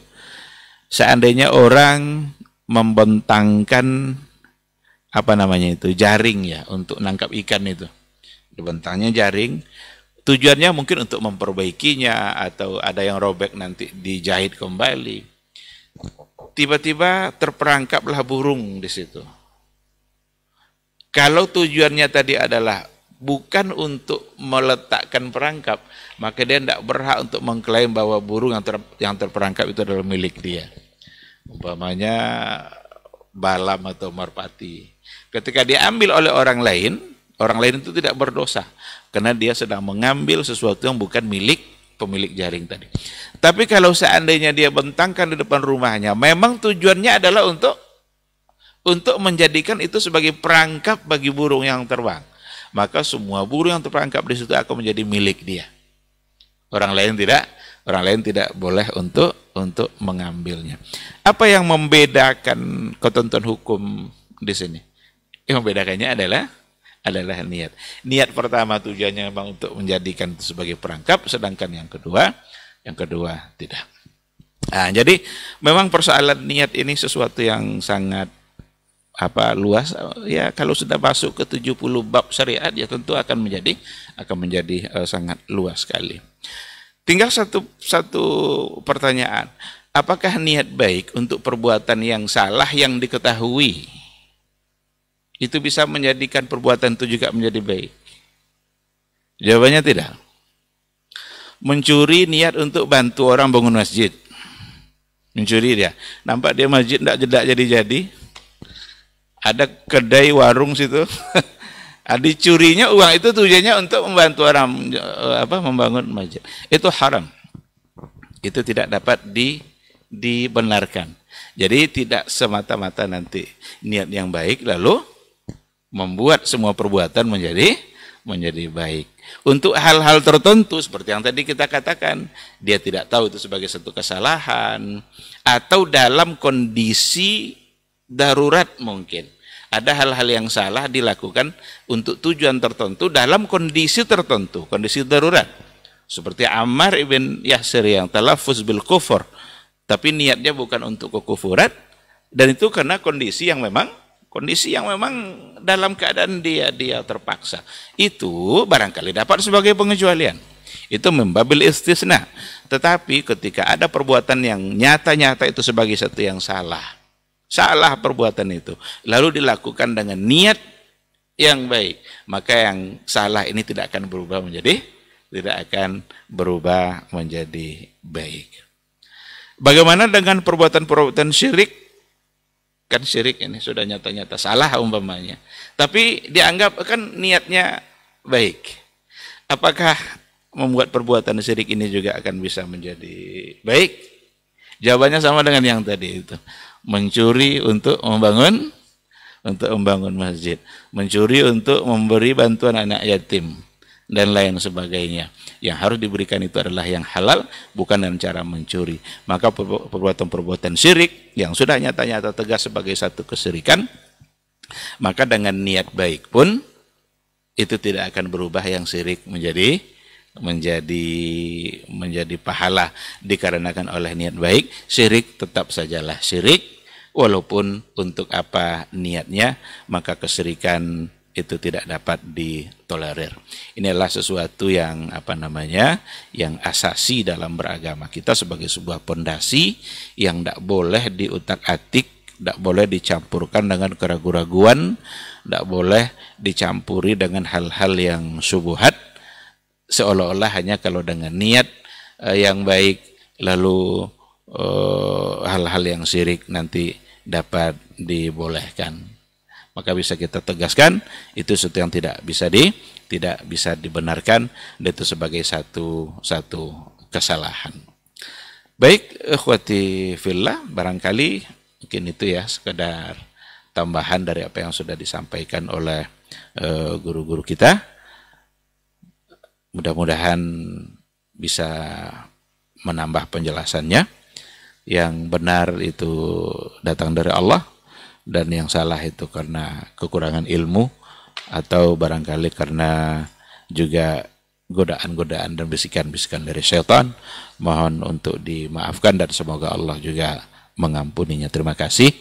seandainya orang membentangkan apa namanya itu jaring ya untuk nangkap ikan itu dibentangnya jaring tujuannya mungkin untuk memperbaikinya atau ada yang robek nanti dijahit kembali tiba-tiba terperangkaplah burung di situ kalau tujuannya tadi adalah bukan untuk meletakkan perangkap maka dia tidak berhak untuk mengklaim bahwa burung yang, ter, yang terperangkap itu adalah milik dia. Umpamanya balam atau merpati. Ketika diambil oleh orang lain, orang lain itu tidak berdosa karena dia sedang mengambil sesuatu yang bukan milik pemilik jaring tadi. Tapi kalau seandainya dia bentangkan di depan rumahnya, memang tujuannya adalah untuk untuk menjadikan itu sebagai perangkap bagi burung yang terbang. Maka semua burung yang terperangkap di situ akan menjadi milik dia. Orang lain tidak, orang lain tidak boleh untuk untuk mengambilnya. Apa yang membedakan ketentuan hukum di sini? Yang membedakannya adalah adalah niat. Niat pertama tujuannya memang untuk menjadikan itu sebagai perangkap, sedangkan yang kedua, yang kedua tidak. Nah, jadi memang persoalan niat ini sesuatu yang sangat apa luas ya kalau sudah masuk ke 70 bab syariat ya tentu akan menjadi akan menjadi uh, sangat luas sekali. Tinggal satu satu pertanyaan. Apakah niat baik untuk perbuatan yang salah yang diketahui itu bisa menjadikan perbuatan itu juga menjadi baik? Jawabannya tidak. Mencuri niat untuk bantu orang bangun masjid. Mencuri dia. Nampak dia masjid tidak jedak jadi-jadi. Ada kedai warung situ. Nah, dicurinya uang itu tujuannya untuk membantu orang eh, apa membangun masjid. Itu haram. Itu tidak dapat di dibenarkan. Jadi tidak semata-mata nanti niat yang baik lalu membuat semua perbuatan menjadi menjadi baik. Untuk hal-hal tertentu seperti yang tadi kita katakan, dia tidak tahu itu sebagai satu kesalahan atau dalam kondisi darurat mungkin ada hal-hal yang salah dilakukan untuk tujuan tertentu dalam kondisi tertentu, kondisi darurat. Seperti Ammar ibn Yasir yang telah bil kufur, tapi niatnya bukan untuk kekufuran, dan itu karena kondisi yang memang kondisi yang memang dalam keadaan dia dia terpaksa. Itu barangkali dapat sebagai pengecualian. Itu membabil istisna. Tetapi ketika ada perbuatan yang nyata-nyata itu sebagai satu yang salah Salah perbuatan itu. Lalu dilakukan dengan niat yang baik. Maka yang salah ini tidak akan berubah menjadi tidak akan berubah menjadi baik. Bagaimana dengan perbuatan-perbuatan syirik? Kan syirik ini sudah nyata-nyata salah umpamanya. Tapi dianggap kan niatnya baik. Apakah membuat perbuatan syirik ini juga akan bisa menjadi baik? Jawabannya sama dengan yang tadi itu mencuri untuk membangun untuk membangun masjid, mencuri untuk memberi bantuan anak yatim dan lain sebagainya. Yang harus diberikan itu adalah yang halal, bukan dengan cara mencuri. Maka perbuatan-perbuatan syirik yang sudah nyata-nyata tegas sebagai satu kesirikan, maka dengan niat baik pun itu tidak akan berubah yang syirik menjadi menjadi menjadi pahala dikarenakan oleh niat baik syirik tetap sajalah syirik walaupun untuk apa niatnya maka keserikan itu tidak dapat ditolerir. Inilah sesuatu yang apa namanya, yang asasi dalam beragama kita sebagai sebuah pondasi yang tidak boleh diutak-atik, tidak boleh dicampurkan dengan keraguan-raguan, tidak boleh dicampuri dengan hal-hal yang subuhat, seolah-olah hanya kalau dengan niat eh, yang baik lalu eh, hal-hal yang sirik nanti dapat dibolehkan. Maka bisa kita tegaskan itu sesuatu yang tidak bisa di tidak bisa dibenarkan dan itu sebagai satu satu kesalahan. Baik, ikhwati fillah, barangkali mungkin itu ya sekedar tambahan dari apa yang sudah disampaikan oleh eh, guru-guru uh, guru -guru kita. Mudah-mudahan bisa menambah penjelasannya yang benar itu datang dari Allah dan yang salah itu karena kekurangan ilmu atau barangkali karena juga godaan-godaan dan bisikan-bisikan dari setan mohon untuk dimaafkan dan semoga Allah juga mengampuninya terima kasih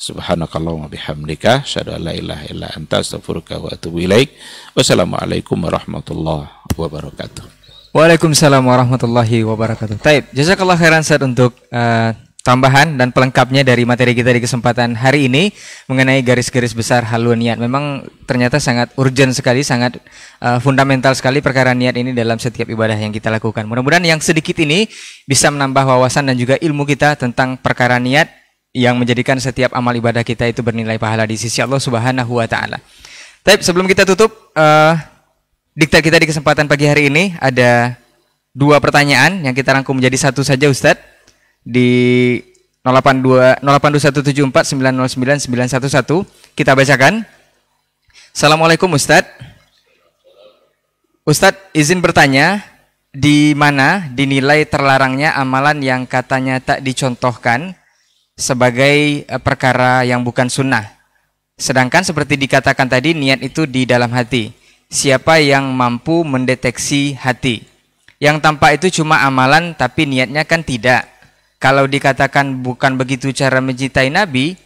subhanakallahumma bihamdika syadu la ilaha illa anta astaghfiruka wa atubu ilaik wassalamualaikum warahmatullahi wabarakatuh Waalaikumsalam warahmatullahi wabarakatuh. Taib, jazakallah khairan saat untuk uh, tambahan dan pelengkapnya dari materi kita di kesempatan hari ini mengenai garis-garis besar haluan niat. Memang ternyata sangat urgent sekali, sangat uh, fundamental sekali perkara niat ini dalam setiap ibadah yang kita lakukan. Mudah-mudahan yang sedikit ini bisa menambah wawasan dan juga ilmu kita tentang perkara niat yang menjadikan setiap amal ibadah kita itu bernilai pahala di sisi Allah Subhanahu wa taala. Tapi sebelum kita tutup uh, Dikta kita di kesempatan pagi hari ini ada dua pertanyaan yang kita rangkum menjadi satu saja Ustadz di 082 082174 kita bacakan. Assalamualaikum Ustadz. Ustadz izin bertanya di mana dinilai terlarangnya amalan yang katanya tak dicontohkan sebagai eh, perkara yang bukan sunnah. Sedangkan seperti dikatakan tadi niat itu di dalam hati siapa yang mampu mendeteksi hati. Yang tampak itu cuma amalan tapi niatnya kan tidak. Kalau dikatakan bukan begitu cara mencintai Nabi,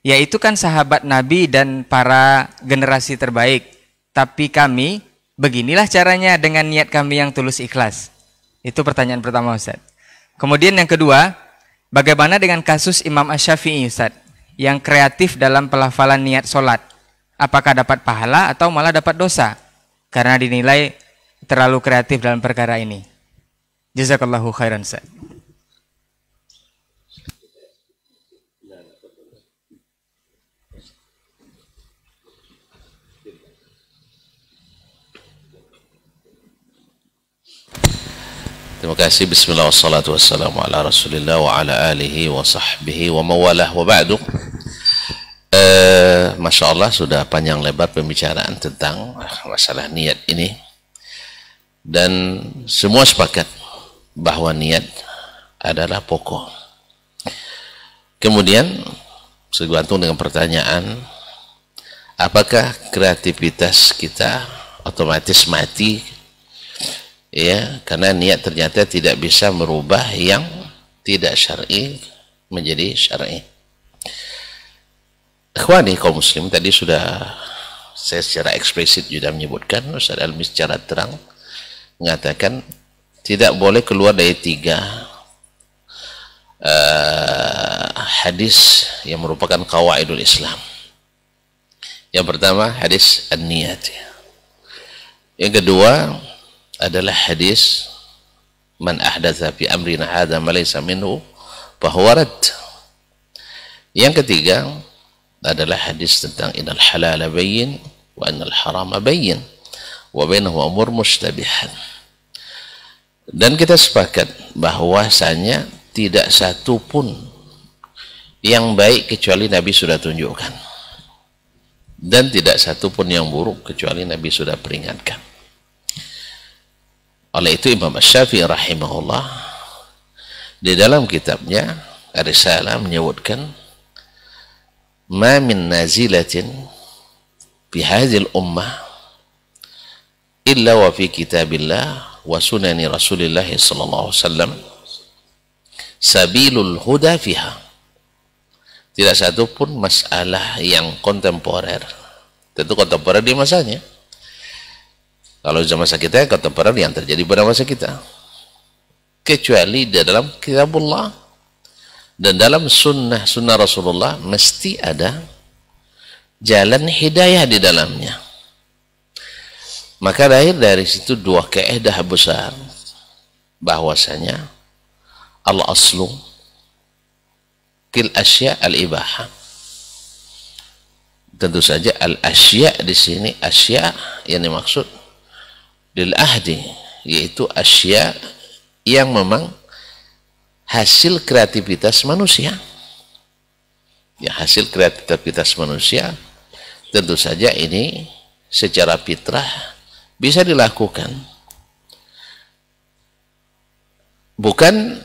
ya itu kan sahabat Nabi dan para generasi terbaik. Tapi kami, beginilah caranya dengan niat kami yang tulus ikhlas. Itu pertanyaan pertama Ustaz. Kemudian yang kedua, bagaimana dengan kasus Imam Ash-Syafi'i Ustaz? Yang kreatif dalam pelafalan niat sholat. Apakah dapat pahala atau malah dapat dosa? karena dinilai terlalu kreatif dalam perkara ini. Jazakallahu khairan sa. Terima kasih. Bismillahirrahmanirrahim. Wassalamualaikum warahmatullahi wabarakatuh. wa ala alihi wa sahbihi wa mawalah wa ba'du eh, Masya Allah sudah panjang lebar pembicaraan tentang masalah niat ini dan semua sepakat bahwa niat adalah pokok kemudian segantung dengan pertanyaan apakah kreativitas kita otomatis mati ya karena niat ternyata tidak bisa merubah yang tidak syar'i menjadi syar'i Ikhwani kaum muslim tadi sudah saya secara eksplisit juga menyebutkan Ustaz Almi secara terang mengatakan tidak boleh keluar dari tiga uh, hadis yang merupakan kawaidul Islam. Yang pertama hadis an-niyat. Yang kedua adalah hadis man ahdatha fi amrina hadza ma minhu bahwa Yang ketiga adalah hadis tentang inal halala bayin wa inal harama bayin wa bainahu umur mustabihan dan kita sepakat bahwasanya tidak satu pun yang baik kecuali Nabi sudah tunjukkan dan tidak satu pun yang buruk kecuali Nabi sudah peringatkan oleh itu Imam Syafi'i rahimahullah di dalam kitabnya Arisalah menyebutkan ma min nazilatin fi hadhil ummah illa wa fi kitabillah wa sunani rasulillah sallallahu alaihi wasallam sabilul huda fiha tidak satu pun masalah yang kontemporer tentu kontemporer di masanya kalau zaman masa kita kontemporer yang terjadi pada masa kita kecuali di dalam kitabullah dan dalam sunnah sunnah Rasulullah mesti ada jalan hidayah di dalamnya maka lahir dari situ dua keedah besar bahwasanya al aslu til asya al ibaha. tentu saja al asya di sini asya yang dimaksud lil ahdi yaitu asya yang memang hasil kreativitas manusia. Ya, hasil kreativitas manusia tentu saja ini secara fitrah bisa dilakukan. Bukan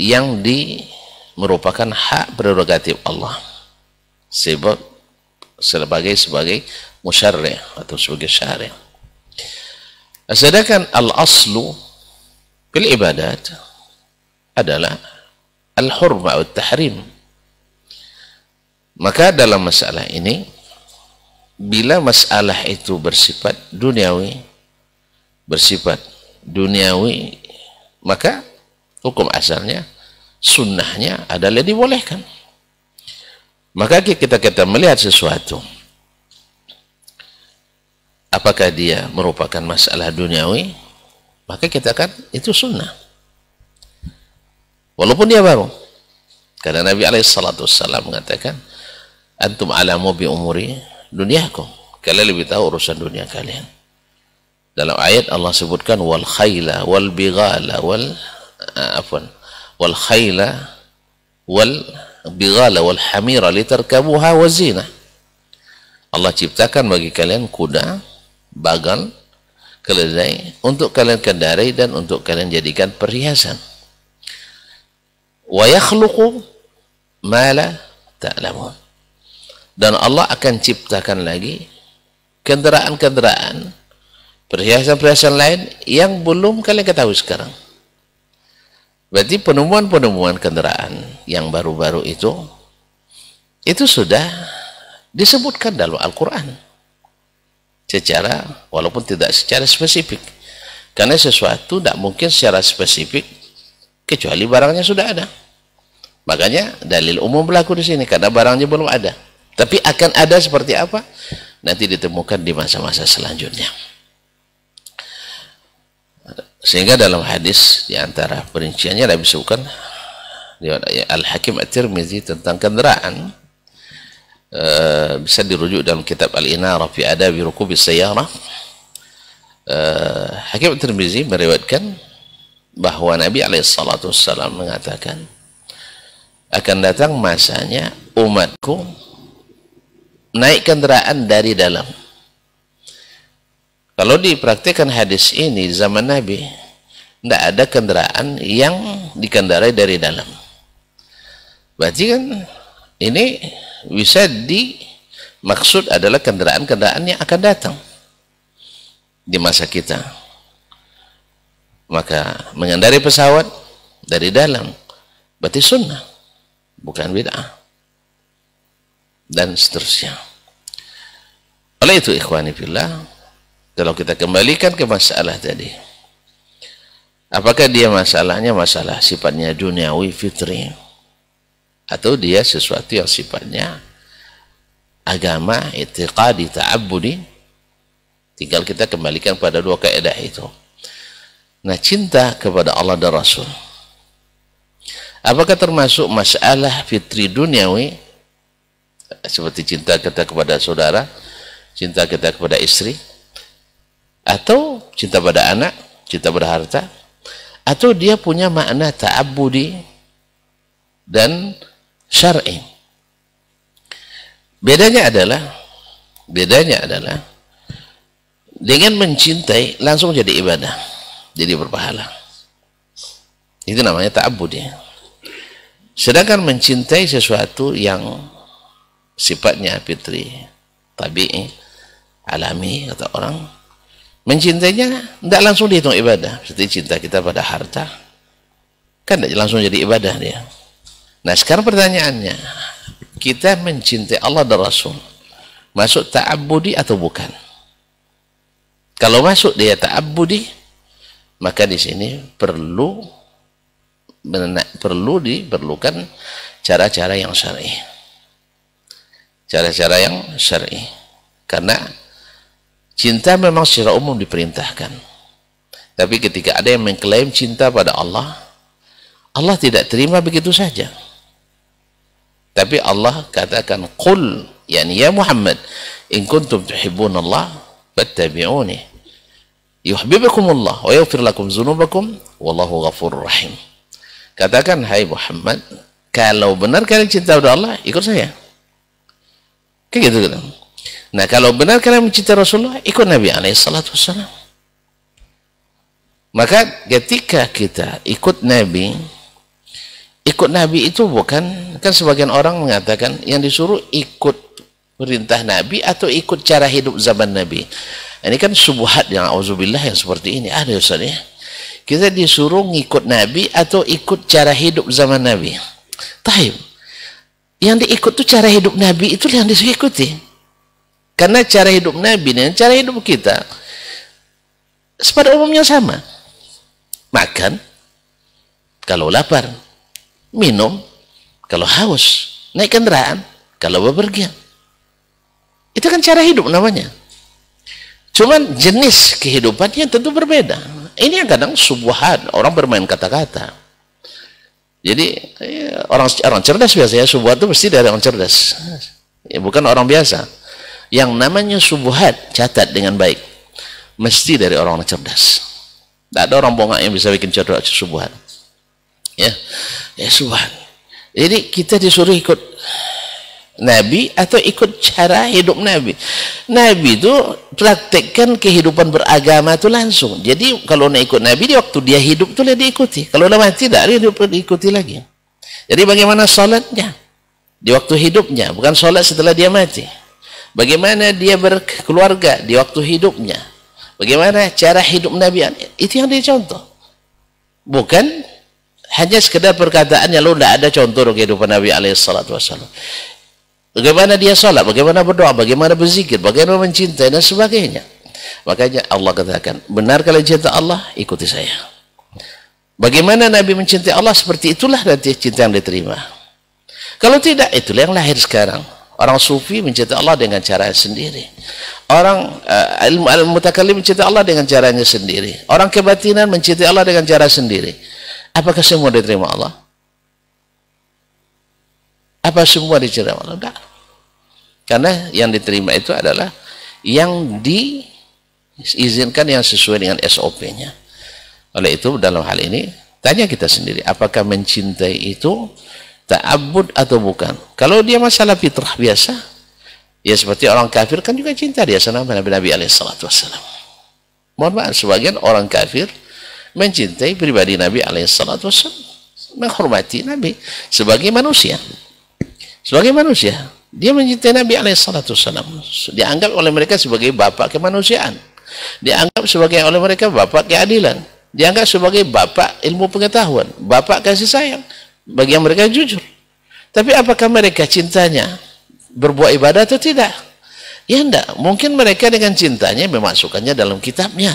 yang di merupakan hak prerogatif Allah sebab sebagai sebagai musyarri atau sebagai syar'i. Sedangkan al-aslu bil ibadat adalah al-hurma atau tahrim. Maka dalam masalah ini bila masalah itu bersifat duniawi bersifat duniawi maka hukum asalnya sunnahnya adalah dibolehkan. Maka kita kita melihat sesuatu apakah dia merupakan masalah duniawi maka kita kan itu sunnah Walaupun dia baru. Karena Nabi SAW mengatakan, Antum alamu bi umuri dunyakum. Kalian lebih tahu urusan dunia kalian. Dalam ayat Allah sebutkan, Wal khayla, wal bighala, wal, eh, afwan, wal khayla, wal bighala, wal hamira, litarkabuha wa zinah. Allah ciptakan bagi kalian kuda, bagal, keledai untuk kalian kendarai dan untuk kalian jadikan perhiasan wa yakhluqu ma Dan Allah akan ciptakan lagi kendaraan-kendaraan, perhiasan-perhiasan lain yang belum kalian ketahui sekarang. Berarti penemuan-penemuan kendaraan yang baru-baru itu itu sudah disebutkan dalam Al-Qur'an. Secara walaupun tidak secara spesifik. Karena sesuatu tidak mungkin secara spesifik kecuali barangnya sudah ada. Makanya dalil umum berlaku di sini karena barangnya belum ada. Tapi akan ada seperti apa? Nanti ditemukan di masa-masa selanjutnya. Sehingga dalam hadis di antara perinciannya Nabi sebutkan ya, Al-Hakim At-Tirmizi tentang kendaraan e, eh, bisa dirujuk dalam kitab Al-Inarah fi Adabi Rukubis Sayyarah. E, Hakim At-Tirmizi meriwayatkan bahwa Nabi alaihi salatu mengatakan akan datang masanya umatku naik kendaraan dari dalam kalau dipraktikkan hadis ini zaman Nabi tidak ada kendaraan yang dikendarai dari dalam berarti kan ini bisa dimaksud adalah kendaraan-kendaraan yang akan datang di masa kita maka mengendarai pesawat dari dalam berarti sunnah bukan bid'ah dan seterusnya oleh itu ikhwani fillah kalau kita kembalikan ke masalah tadi apakah dia masalahnya masalah sifatnya duniawi fitri atau dia sesuatu yang sifatnya agama itiqadi ta'abbudi tinggal kita kembalikan pada dua kaidah itu nah cinta kepada Allah dan Rasul Apakah termasuk masalah fitri duniawi seperti cinta kita kepada saudara, cinta kita kepada istri, atau cinta pada anak, cinta pada harta, atau dia punya makna ta'abudi dan syar'i. Bedanya adalah bedanya adalah dengan mencintai langsung jadi ibadah, jadi berpahala. Itu namanya ta'abudi. Ya Sedangkan mencintai sesuatu yang sifatnya fitri, tabi'i, alami kata orang, mencintainya tidak langsung dihitung ibadah. Seperti cinta kita pada harta, kan tidak langsung jadi ibadah dia. Nah sekarang pertanyaannya, kita mencintai Allah dan Rasul, masuk ta'abudi atau bukan? Kalau masuk dia ta'abudi, maka di sini perlu perlu diperlukan cara-cara yang syar'i. Cara-cara yang syar'i. Karena cinta memang secara umum diperintahkan. Tapi ketika ada yang mengklaim cinta pada Allah, Allah tidak terima begitu saja. Tapi Allah katakan qul yani ya Muhammad in kuntum tuhibbun Allah fattabi'uni yuhibbukum Allah wa yaghfir lakum dzunubakum wallahu ghafurur rahim. Katakan, hai Muhammad, kalau benar kalian cinta kepada Allah, ikut saya. Kayak gitu kan. Nah, kalau benar kalian mencintai Rasulullah, ikut Nabi alaihi salatu wassalam. Maka ketika kita ikut Nabi, ikut Nabi itu bukan, kan sebagian orang mengatakan yang disuruh ikut perintah Nabi atau ikut cara hidup zaman Nabi. Ini kan subuhat yang auzubillah yang seperti ini. Ada Ustaz ya. Kita disuruh ngikut Nabi atau ikut cara hidup zaman Nabi. Taib. Yang diikut tuh cara hidup Nabi itu yang diikuti. Karena cara hidup Nabi dan cara hidup kita pada umumnya sama. Makan kalau lapar, minum kalau haus, naik kendaraan kalau bepergian. Itu kan cara hidup namanya. Cuman jenis kehidupannya tentu berbeda ini yang kadang subuhan orang bermain kata-kata jadi iya, orang orang cerdas biasanya subuhan itu mesti dari orang cerdas ya, bukan orang biasa yang namanya subuhan, catat dengan baik mesti dari orang, -orang cerdas tidak ada orang bongak yang bisa bikin cerdas subuhan. ya ya subuhan jadi kita disuruh ikut Nabi atau ikut cara hidup Nabi. Nabi itu praktekkan kehidupan beragama itu langsung. Jadi kalau nak ikut Nabi, di waktu dia hidup itu dia diikuti. Kalau dah mati, tak dia diikuti lagi. Jadi bagaimana solatnya? Di waktu hidupnya, bukan solat setelah dia mati. Bagaimana dia berkeluarga di waktu hidupnya? Bagaimana cara hidup Nabi? Itu yang dia contoh. Bukan hanya sekedar perkataannya lo tidak ada contoh kehidupan Nabi alaihissalatu wassalam Bagaimana dia sholat, bagaimana berdoa, bagaimana berzikir, bagaimana mencintai dan sebagainya. Makanya Allah katakan, benar kalau cinta Allah, ikuti saya. Bagaimana Nabi mencintai Allah, seperti itulah nanti cinta yang diterima. Kalau tidak, itulah yang lahir sekarang. Orang sufi mencintai Allah dengan cara sendiri. Orang uh, ilmu al mutakallim mencintai Allah dengan caranya sendiri. Orang kebatinan mencintai Allah dengan cara sendiri. Apakah semua diterima Allah? Apa semua dicela Allah? Karena yang diterima itu adalah yang diizinkan yang sesuai dengan SOP-nya. Oleh itu dalam hal ini tanya kita sendiri apakah mencintai itu ta'abbud atau bukan. Kalau dia masalah fitrah biasa ya seperti orang kafir kan juga cinta dia sama Nabi Nabi alaihi wasallam. Mohon maaf sebagian orang kafir mencintai pribadi Nabi alaihi wasallam menghormati Nabi sebagai manusia sebagai manusia. Dia mencintai Nabi Alaihissalam. Dianggap oleh mereka sebagai bapak kemanusiaan. Dianggap sebagai oleh mereka bapak keadilan. Dianggap sebagai bapak ilmu pengetahuan, bapak kasih sayang. Bagi yang mereka jujur. Tapi apakah mereka cintanya berbuat ibadah atau tidak? Ya enggak. Mungkin mereka dengan cintanya memasukkannya dalam kitabnya.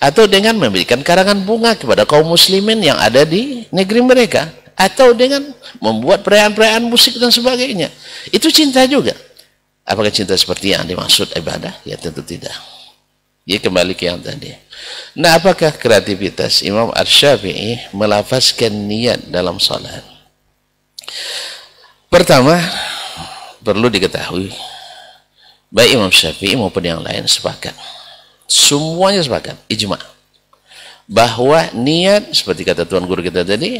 Atau dengan memberikan karangan bunga kepada kaum muslimin yang ada di negeri mereka atau dengan membuat perayaan-perayaan musik dan sebagainya. Itu cinta juga. Apakah cinta seperti yang dimaksud ibadah? Ya tentu tidak. Ya kembali ke yang tadi. Nah apakah kreativitas Imam ar syafii melafazkan niat dalam salat? Pertama, perlu diketahui baik Imam Syafi'i maupun yang lain sepakat. Semuanya sepakat, ijma. Bahwa niat seperti kata Tuhan Guru kita tadi,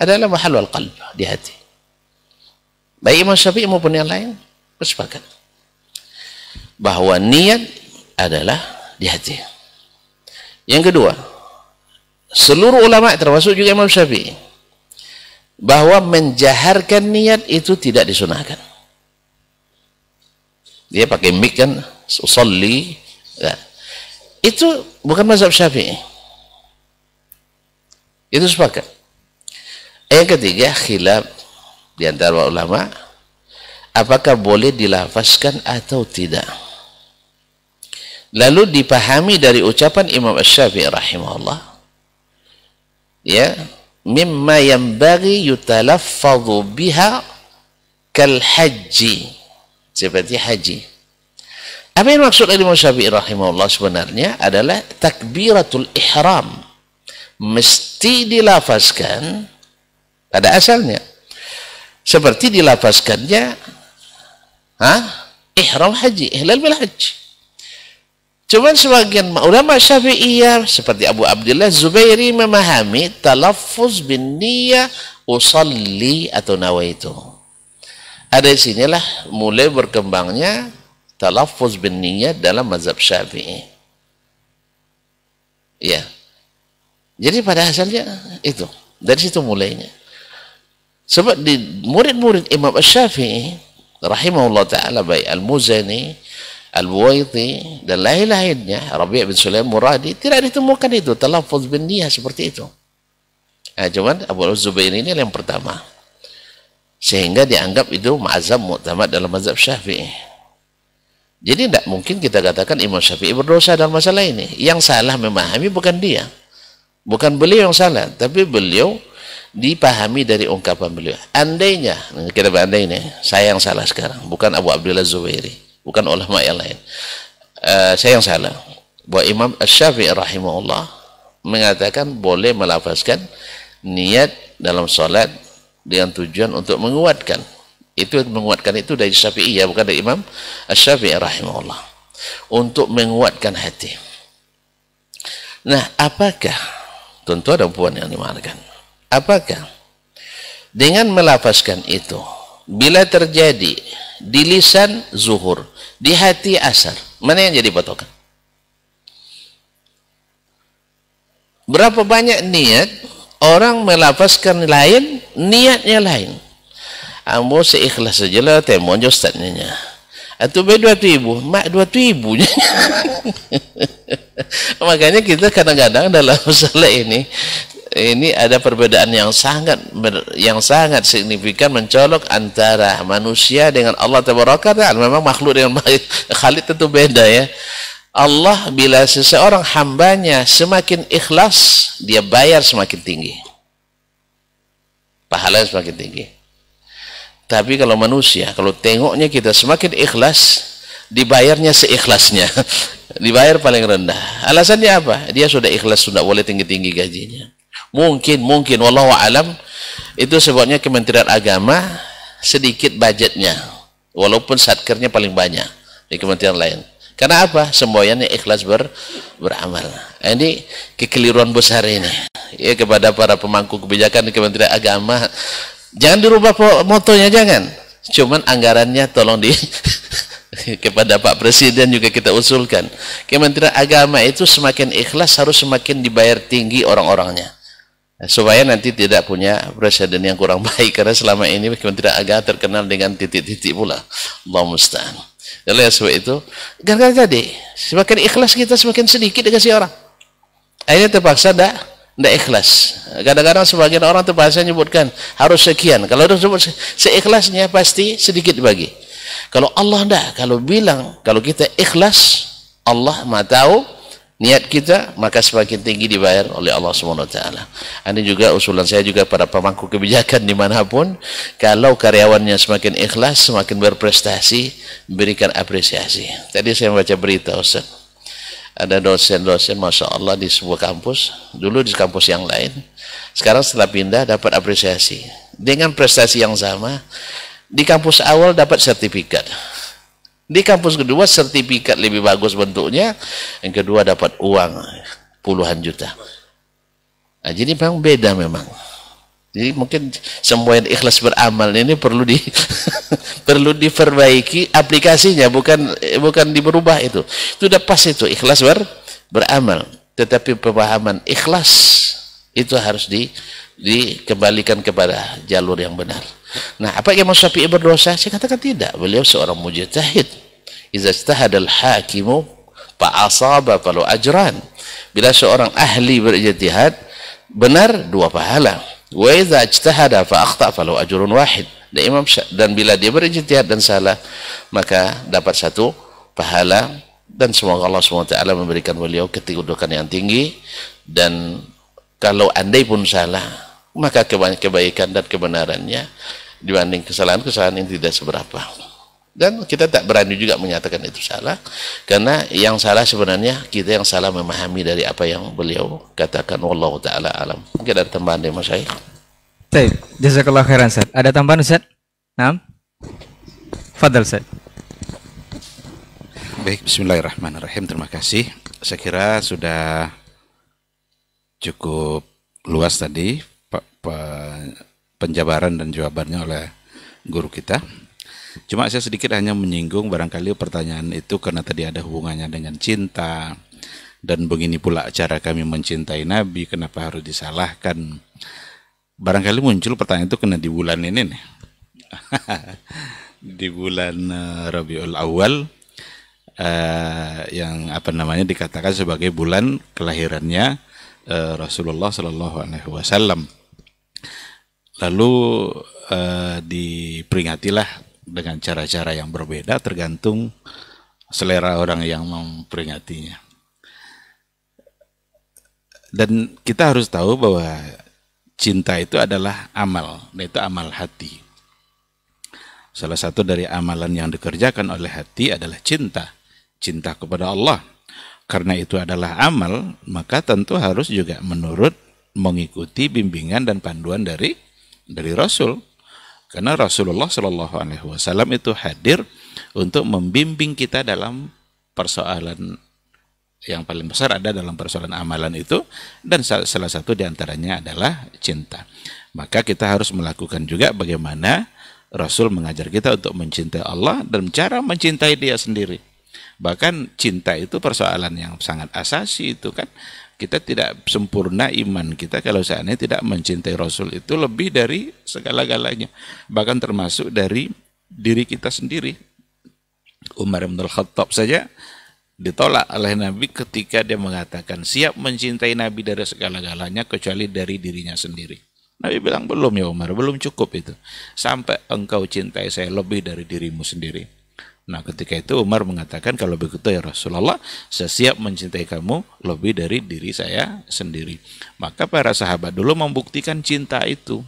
adalah mahalul qalb di hati. Baik Imam Syafi'i maupun yang lain bersepakat bahwa niat adalah di hati. Yang kedua, seluruh ulama termasuk juga Imam Syafi'i bahwa menjaharkan niat itu tidak disunahkan. Dia pakai mik kan, usolli. Nah, ya. itu bukan mazhab Syafi'i. Itu sepakat. Yang ketiga khilaf di antara ulama apakah boleh dilafazkan atau tidak. Lalu dipahami dari ucapan Imam Asy-Syafi'i rahimahullah ya mimma yang bagi yutalaffadhu biha kal haji seperti haji apa yang maksud Imam Syafi'i rahimahullah sebenarnya adalah takbiratul ihram mesti dilafazkan ada asalnya seperti dilapaskannya ha? ihram haji ihlal bil haji cuman sebagian ulama syafi'iyah seperti Abu Abdullah Zubairi memahami talaffuz bin niyah usalli atau nawaitu ada sinilah mulai berkembangnya talaffuz bin niyah dalam mazhab syafi'i ya jadi pada asalnya itu dari situ mulainya Sebab di murid-murid Imam Asy-Syafi'i rahimahullah taala baik Al-Muzani, Al-Buwaiti dan lain-lainnya, Rabi' bin Sulaim Muradi tidak ditemukan itu talaffuz bin niyah seperti itu. Nah, cuman Abu Zubair ini yang pertama. Sehingga dianggap itu mazhab muktamad dalam mazhab Syafi'i. Jadi tidak mungkin kita katakan Imam Syafi'i berdosa dalam masalah ini. Yang salah memahami bukan dia. Bukan beliau yang salah, tapi beliau dipahami dari ungkapan beliau. Andainya, kita berandainya, saya yang salah sekarang, bukan Abu Abdullah Zubairi, bukan ulama yang lain. Uh, saya yang salah. Bahwa Imam Syafi'i rahimahullah mengatakan boleh melafazkan niat dalam sholat dengan tujuan untuk menguatkan. Itu menguatkan itu dari Syafi'i ya, bukan dari Imam Syafi'i rahimahullah. Untuk menguatkan hati. Nah, apakah tentu ada perempuan yang dimakan Apakah? Dengan melafazkan itu, bila terjadi di lisan zuhur, di hati asar, mana yang jadi patokan? Berapa banyak niat orang melafazkan lain, niatnya lain. Ambo seikhlas sajalah lah je ustaznya. Atau baik dua ibu, mak dua ibunya. Makanya kita kadang-kadang dalam masalah ini ini ada perbedaan yang sangat yang sangat signifikan mencolok antara manusia dengan Allah Ta'ala. Memang makhluk dengan Khalid tentu beda ya. Allah bila seseorang hambanya semakin ikhlas, dia bayar semakin tinggi. pahala semakin tinggi. Tapi kalau manusia, kalau tengoknya kita semakin ikhlas, dibayarnya seikhlasnya. dibayar paling rendah. Alasannya apa? Dia sudah ikhlas, sudah boleh tinggi-tinggi gajinya mungkin mungkin wallahu alam itu sebabnya Kementerian Agama sedikit budgetnya walaupun satkernya paling banyak di kementerian lain karena apa semboyannya ikhlas ber, beramal ini kekeliruan besar ini ya kepada para pemangku kebijakan di Kementerian Agama jangan dirubah motonya jangan cuman anggarannya tolong di kepada Pak Presiden juga kita usulkan Kementerian Agama itu semakin ikhlas harus semakin dibayar tinggi orang-orangnya supaya nanti tidak punya presiden yang kurang baik karena selama ini tidak agak terkenal dengan titik-titik pula Allah musta'an oleh sebab itu gara-gara tadi semakin ikhlas kita semakin sedikit dikasih orang akhirnya terpaksa tidak tidak ikhlas kadang-kadang sebagian orang terpaksa menyebutkan harus sekian kalau harus sebut seikhlasnya pasti sedikit bagi kalau Allah tidak kalau bilang kalau kita ikhlas Allah maha tahu niat kita maka semakin tinggi dibayar oleh Allah Subhanahu wa taala. Ini juga usulan saya juga pada pemangku kebijakan dimanapun kalau karyawannya semakin ikhlas semakin berprestasi berikan apresiasi. Tadi saya baca berita Ustaz ada dosen-dosen Masya Allah di sebuah kampus dulu di kampus yang lain sekarang setelah pindah dapat apresiasi dengan prestasi yang sama di kampus awal dapat sertifikat di kampus kedua sertifikat lebih bagus bentuknya, yang kedua dapat uang puluhan juta. Nah, jadi memang beda memang. Jadi mungkin semua yang ikhlas beramal ini perlu di perlu diperbaiki aplikasinya bukan bukan diberubah itu. Itu udah pas itu ikhlas ber, beramal. Tetapi pemahaman ikhlas itu harus di dikembalikan kepada jalur yang benar. Nah, apa Imam Syafi'i berdosa? Saya katakan tidak. Beliau seorang mujtahid. Iza istahadal hakimu fa'asaba falu ajran. Bila seorang ahli berijtihad, benar dua pahala. Wa iza ijtahada fa kalau falu ajrun wahid. Dan Imam dan bila dia berijtihad dan salah, maka dapat satu pahala dan semoga Allah SWT memberikan beliau kedudukan yang tinggi dan kalau andai pun salah maka kebaikan dan kebenarannya dibanding kesalahan-kesalahan yang tidak seberapa. Dan kita tak berani juga menyatakan itu salah, karena yang salah sebenarnya kita yang salah memahami dari apa yang beliau katakan. Wallahu taala alam. Mungkin ada tambahan dari Mas Syekh. Baik, jazakallah khairan Ustaz. Ada tambahan Ustaz? Naam. Fadal Ustaz. Baik, bismillahirrahmanirrahim. Terima kasih. Saya kira sudah cukup luas tadi Pak penjabaran dan jawabannya oleh guru kita. Cuma saya sedikit hanya menyinggung barangkali pertanyaan itu karena tadi ada hubungannya dengan cinta dan begini pula cara kami mencintai Nabi kenapa harus disalahkan. Barangkali muncul pertanyaan itu karena di bulan ini nih. di bulan eh, Rabiul Awal eh, yang apa namanya dikatakan sebagai bulan kelahirannya eh, Rasulullah Shallallahu alaihi wasallam. Lalu eh, diperingatilah dengan cara-cara yang berbeda tergantung selera orang yang memperingatinya. Dan kita harus tahu bahwa cinta itu adalah amal, itu amal hati. Salah satu dari amalan yang dikerjakan oleh hati adalah cinta, cinta kepada Allah. Karena itu adalah amal, maka tentu harus juga menurut mengikuti bimbingan dan panduan dari dari Rasul karena Rasulullah Shallallahu Alaihi Wasallam itu hadir untuk membimbing kita dalam persoalan yang paling besar ada dalam persoalan amalan itu dan salah satu diantaranya adalah cinta maka kita harus melakukan juga bagaimana Rasul mengajar kita untuk mencintai Allah dan cara mencintai dia sendiri bahkan cinta itu persoalan yang sangat asasi itu kan kita tidak sempurna iman kita kalau seandainya tidak mencintai Rasul itu lebih dari segala-galanya. Bahkan termasuk dari diri kita sendiri. Umar bin Khattab saja ditolak oleh Nabi ketika dia mengatakan siap mencintai Nabi dari segala-galanya kecuali dari dirinya sendiri. Nabi bilang belum ya Umar, belum cukup itu. Sampai engkau cintai saya lebih dari dirimu sendiri. Nah ketika itu Umar mengatakan kalau begitu ya Rasulullah saya siap mencintai kamu lebih dari diri saya sendiri. Maka para sahabat dulu membuktikan cinta itu.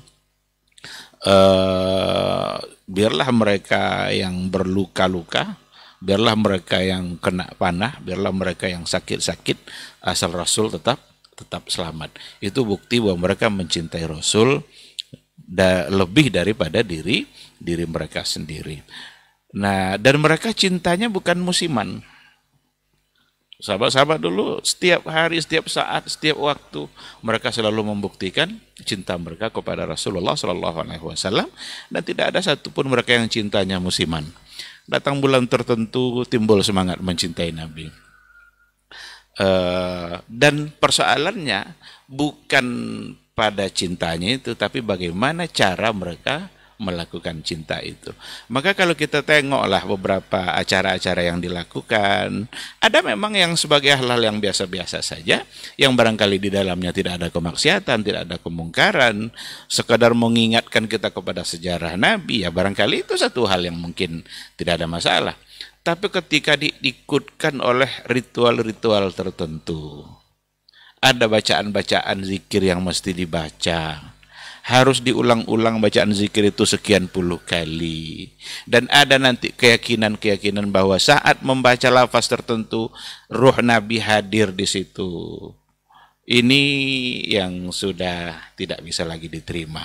Eh biarlah mereka yang berluka-luka, biarlah mereka yang kena panah, biarlah mereka yang sakit-sakit, asal Rasul tetap tetap selamat. Itu bukti bahwa mereka mencintai Rasul da lebih daripada diri diri mereka sendiri. Nah, dan mereka cintanya bukan musiman. Sahabat-sahabat dulu setiap hari, setiap saat, setiap waktu mereka selalu membuktikan cinta mereka kepada Rasulullah Shallallahu Alaihi Wasallam dan tidak ada satupun mereka yang cintanya musiman. Datang bulan tertentu timbul semangat mencintai Nabi. Uh, dan persoalannya bukan pada cintanya itu, tapi bagaimana cara mereka melakukan cinta itu. Maka kalau kita tengoklah beberapa acara-acara yang dilakukan, ada memang yang sebagai hal yang biasa-biasa saja, yang barangkali di dalamnya tidak ada kemaksiatan, tidak ada kemungkaran, sekadar mengingatkan kita kepada sejarah Nabi, ya barangkali itu satu hal yang mungkin tidak ada masalah. Tapi ketika diikutkan oleh ritual-ritual tertentu, ada bacaan-bacaan zikir yang mesti dibaca harus diulang-ulang bacaan zikir itu sekian puluh kali. Dan ada nanti keyakinan-keyakinan bahwa saat membaca lafaz tertentu, ruh Nabi hadir di situ. Ini yang sudah tidak bisa lagi diterima.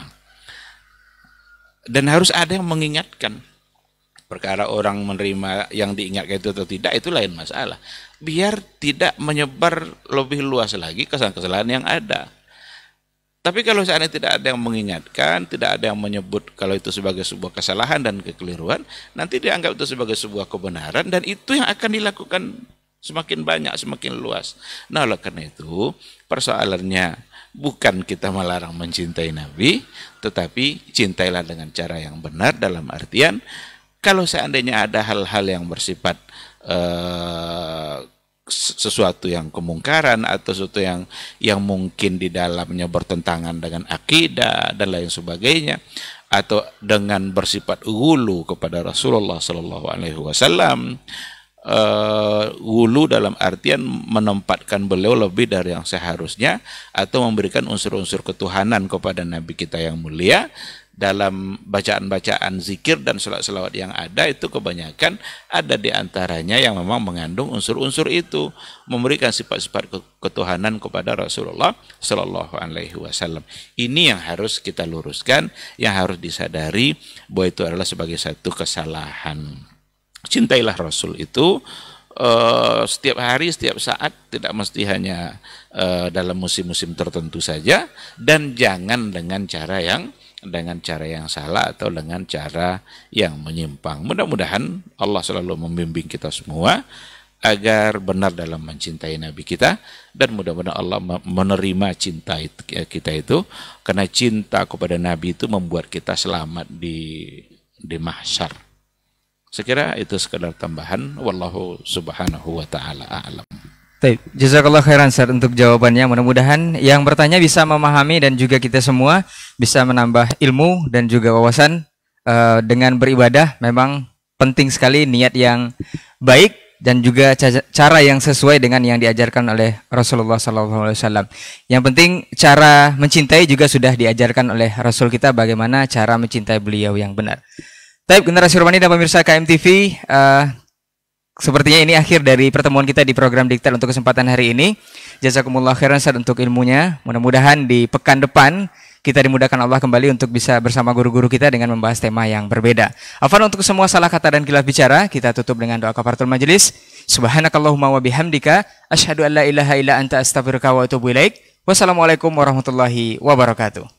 Dan harus ada yang mengingatkan. Perkara orang menerima yang diingatkan itu atau tidak, itu lain masalah. Biar tidak menyebar lebih luas lagi kesalahan-kesalahan yang ada tapi kalau seandainya tidak ada yang mengingatkan, tidak ada yang menyebut kalau itu sebagai sebuah kesalahan dan kekeliruan, nanti dianggap itu sebagai sebuah kebenaran dan itu yang akan dilakukan semakin banyak, semakin luas. Nah, oleh karena itu, persoalannya bukan kita melarang mencintai Nabi, tetapi cintailah dengan cara yang benar dalam artian kalau seandainya ada hal-hal yang bersifat eh, sesuatu yang kemungkaran atau sesuatu yang yang mungkin di dalamnya bertentangan dengan akidah dan lain sebagainya atau dengan bersifat gulu kepada Rasulullah Shallallahu Alaihi Wasallam Uh, eh, gulu dalam artian menempatkan beliau lebih dari yang seharusnya atau memberikan unsur-unsur ketuhanan kepada Nabi kita yang mulia dalam bacaan-bacaan zikir dan selawat-selawat yang ada itu kebanyakan ada di antaranya yang memang mengandung unsur-unsur itu memberikan sifat-sifat ketuhanan kepada Rasulullah Shallallahu Alaihi Wasallam. Ini yang harus kita luruskan, yang harus disadari bahwa itu adalah sebagai satu kesalahan. Cintailah Rasul itu eh, setiap hari, setiap saat, tidak mesti hanya eh, dalam musim-musim tertentu saja, dan jangan dengan cara yang dengan cara yang salah atau dengan cara yang menyimpang. Mudah-mudahan Allah selalu membimbing kita semua agar benar dalam mencintai Nabi kita dan mudah-mudahan Allah menerima cinta kita itu karena cinta kepada Nabi itu membuat kita selamat di di mahsyar. Sekira itu sekedar tambahan wallahu subhanahu wa taala a'lam. Baik, jazakallah khairan Sir untuk jawabannya. Mudah-mudahan yang bertanya bisa memahami dan juga kita semua bisa menambah ilmu dan juga wawasan uh, dengan beribadah. Memang penting sekali niat yang baik dan juga cara yang sesuai dengan yang diajarkan oleh Rasulullah SAW. Yang penting cara mencintai juga sudah diajarkan oleh Rasul kita bagaimana cara mencintai beliau yang benar. Baik, generasi Romani dan pemirsa KMTV, uh, eh, sepertinya ini akhir dari pertemuan kita di program Dikta untuk kesempatan hari ini. Jazakumullah khairan Ustaz untuk ilmunya. Mudah-mudahan di pekan depan kita dimudahkan Allah kembali untuk bisa bersama guru-guru kita dengan membahas tema yang berbeda. Afan untuk semua salah kata dan kilaf bicara, kita tutup dengan doa kafaratul majelis. Subhanakallahumma wa bihamdika asyhadu an ilaha illa anta astaghfiruka wa atubu ilaik. Wassalamualaikum warahmatullahi wabarakatuh.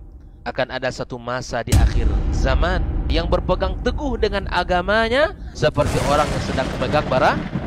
akan ada satu masa di akhir zaman yang berpegang teguh dengan agamanya seperti orang yang sedang memegang barang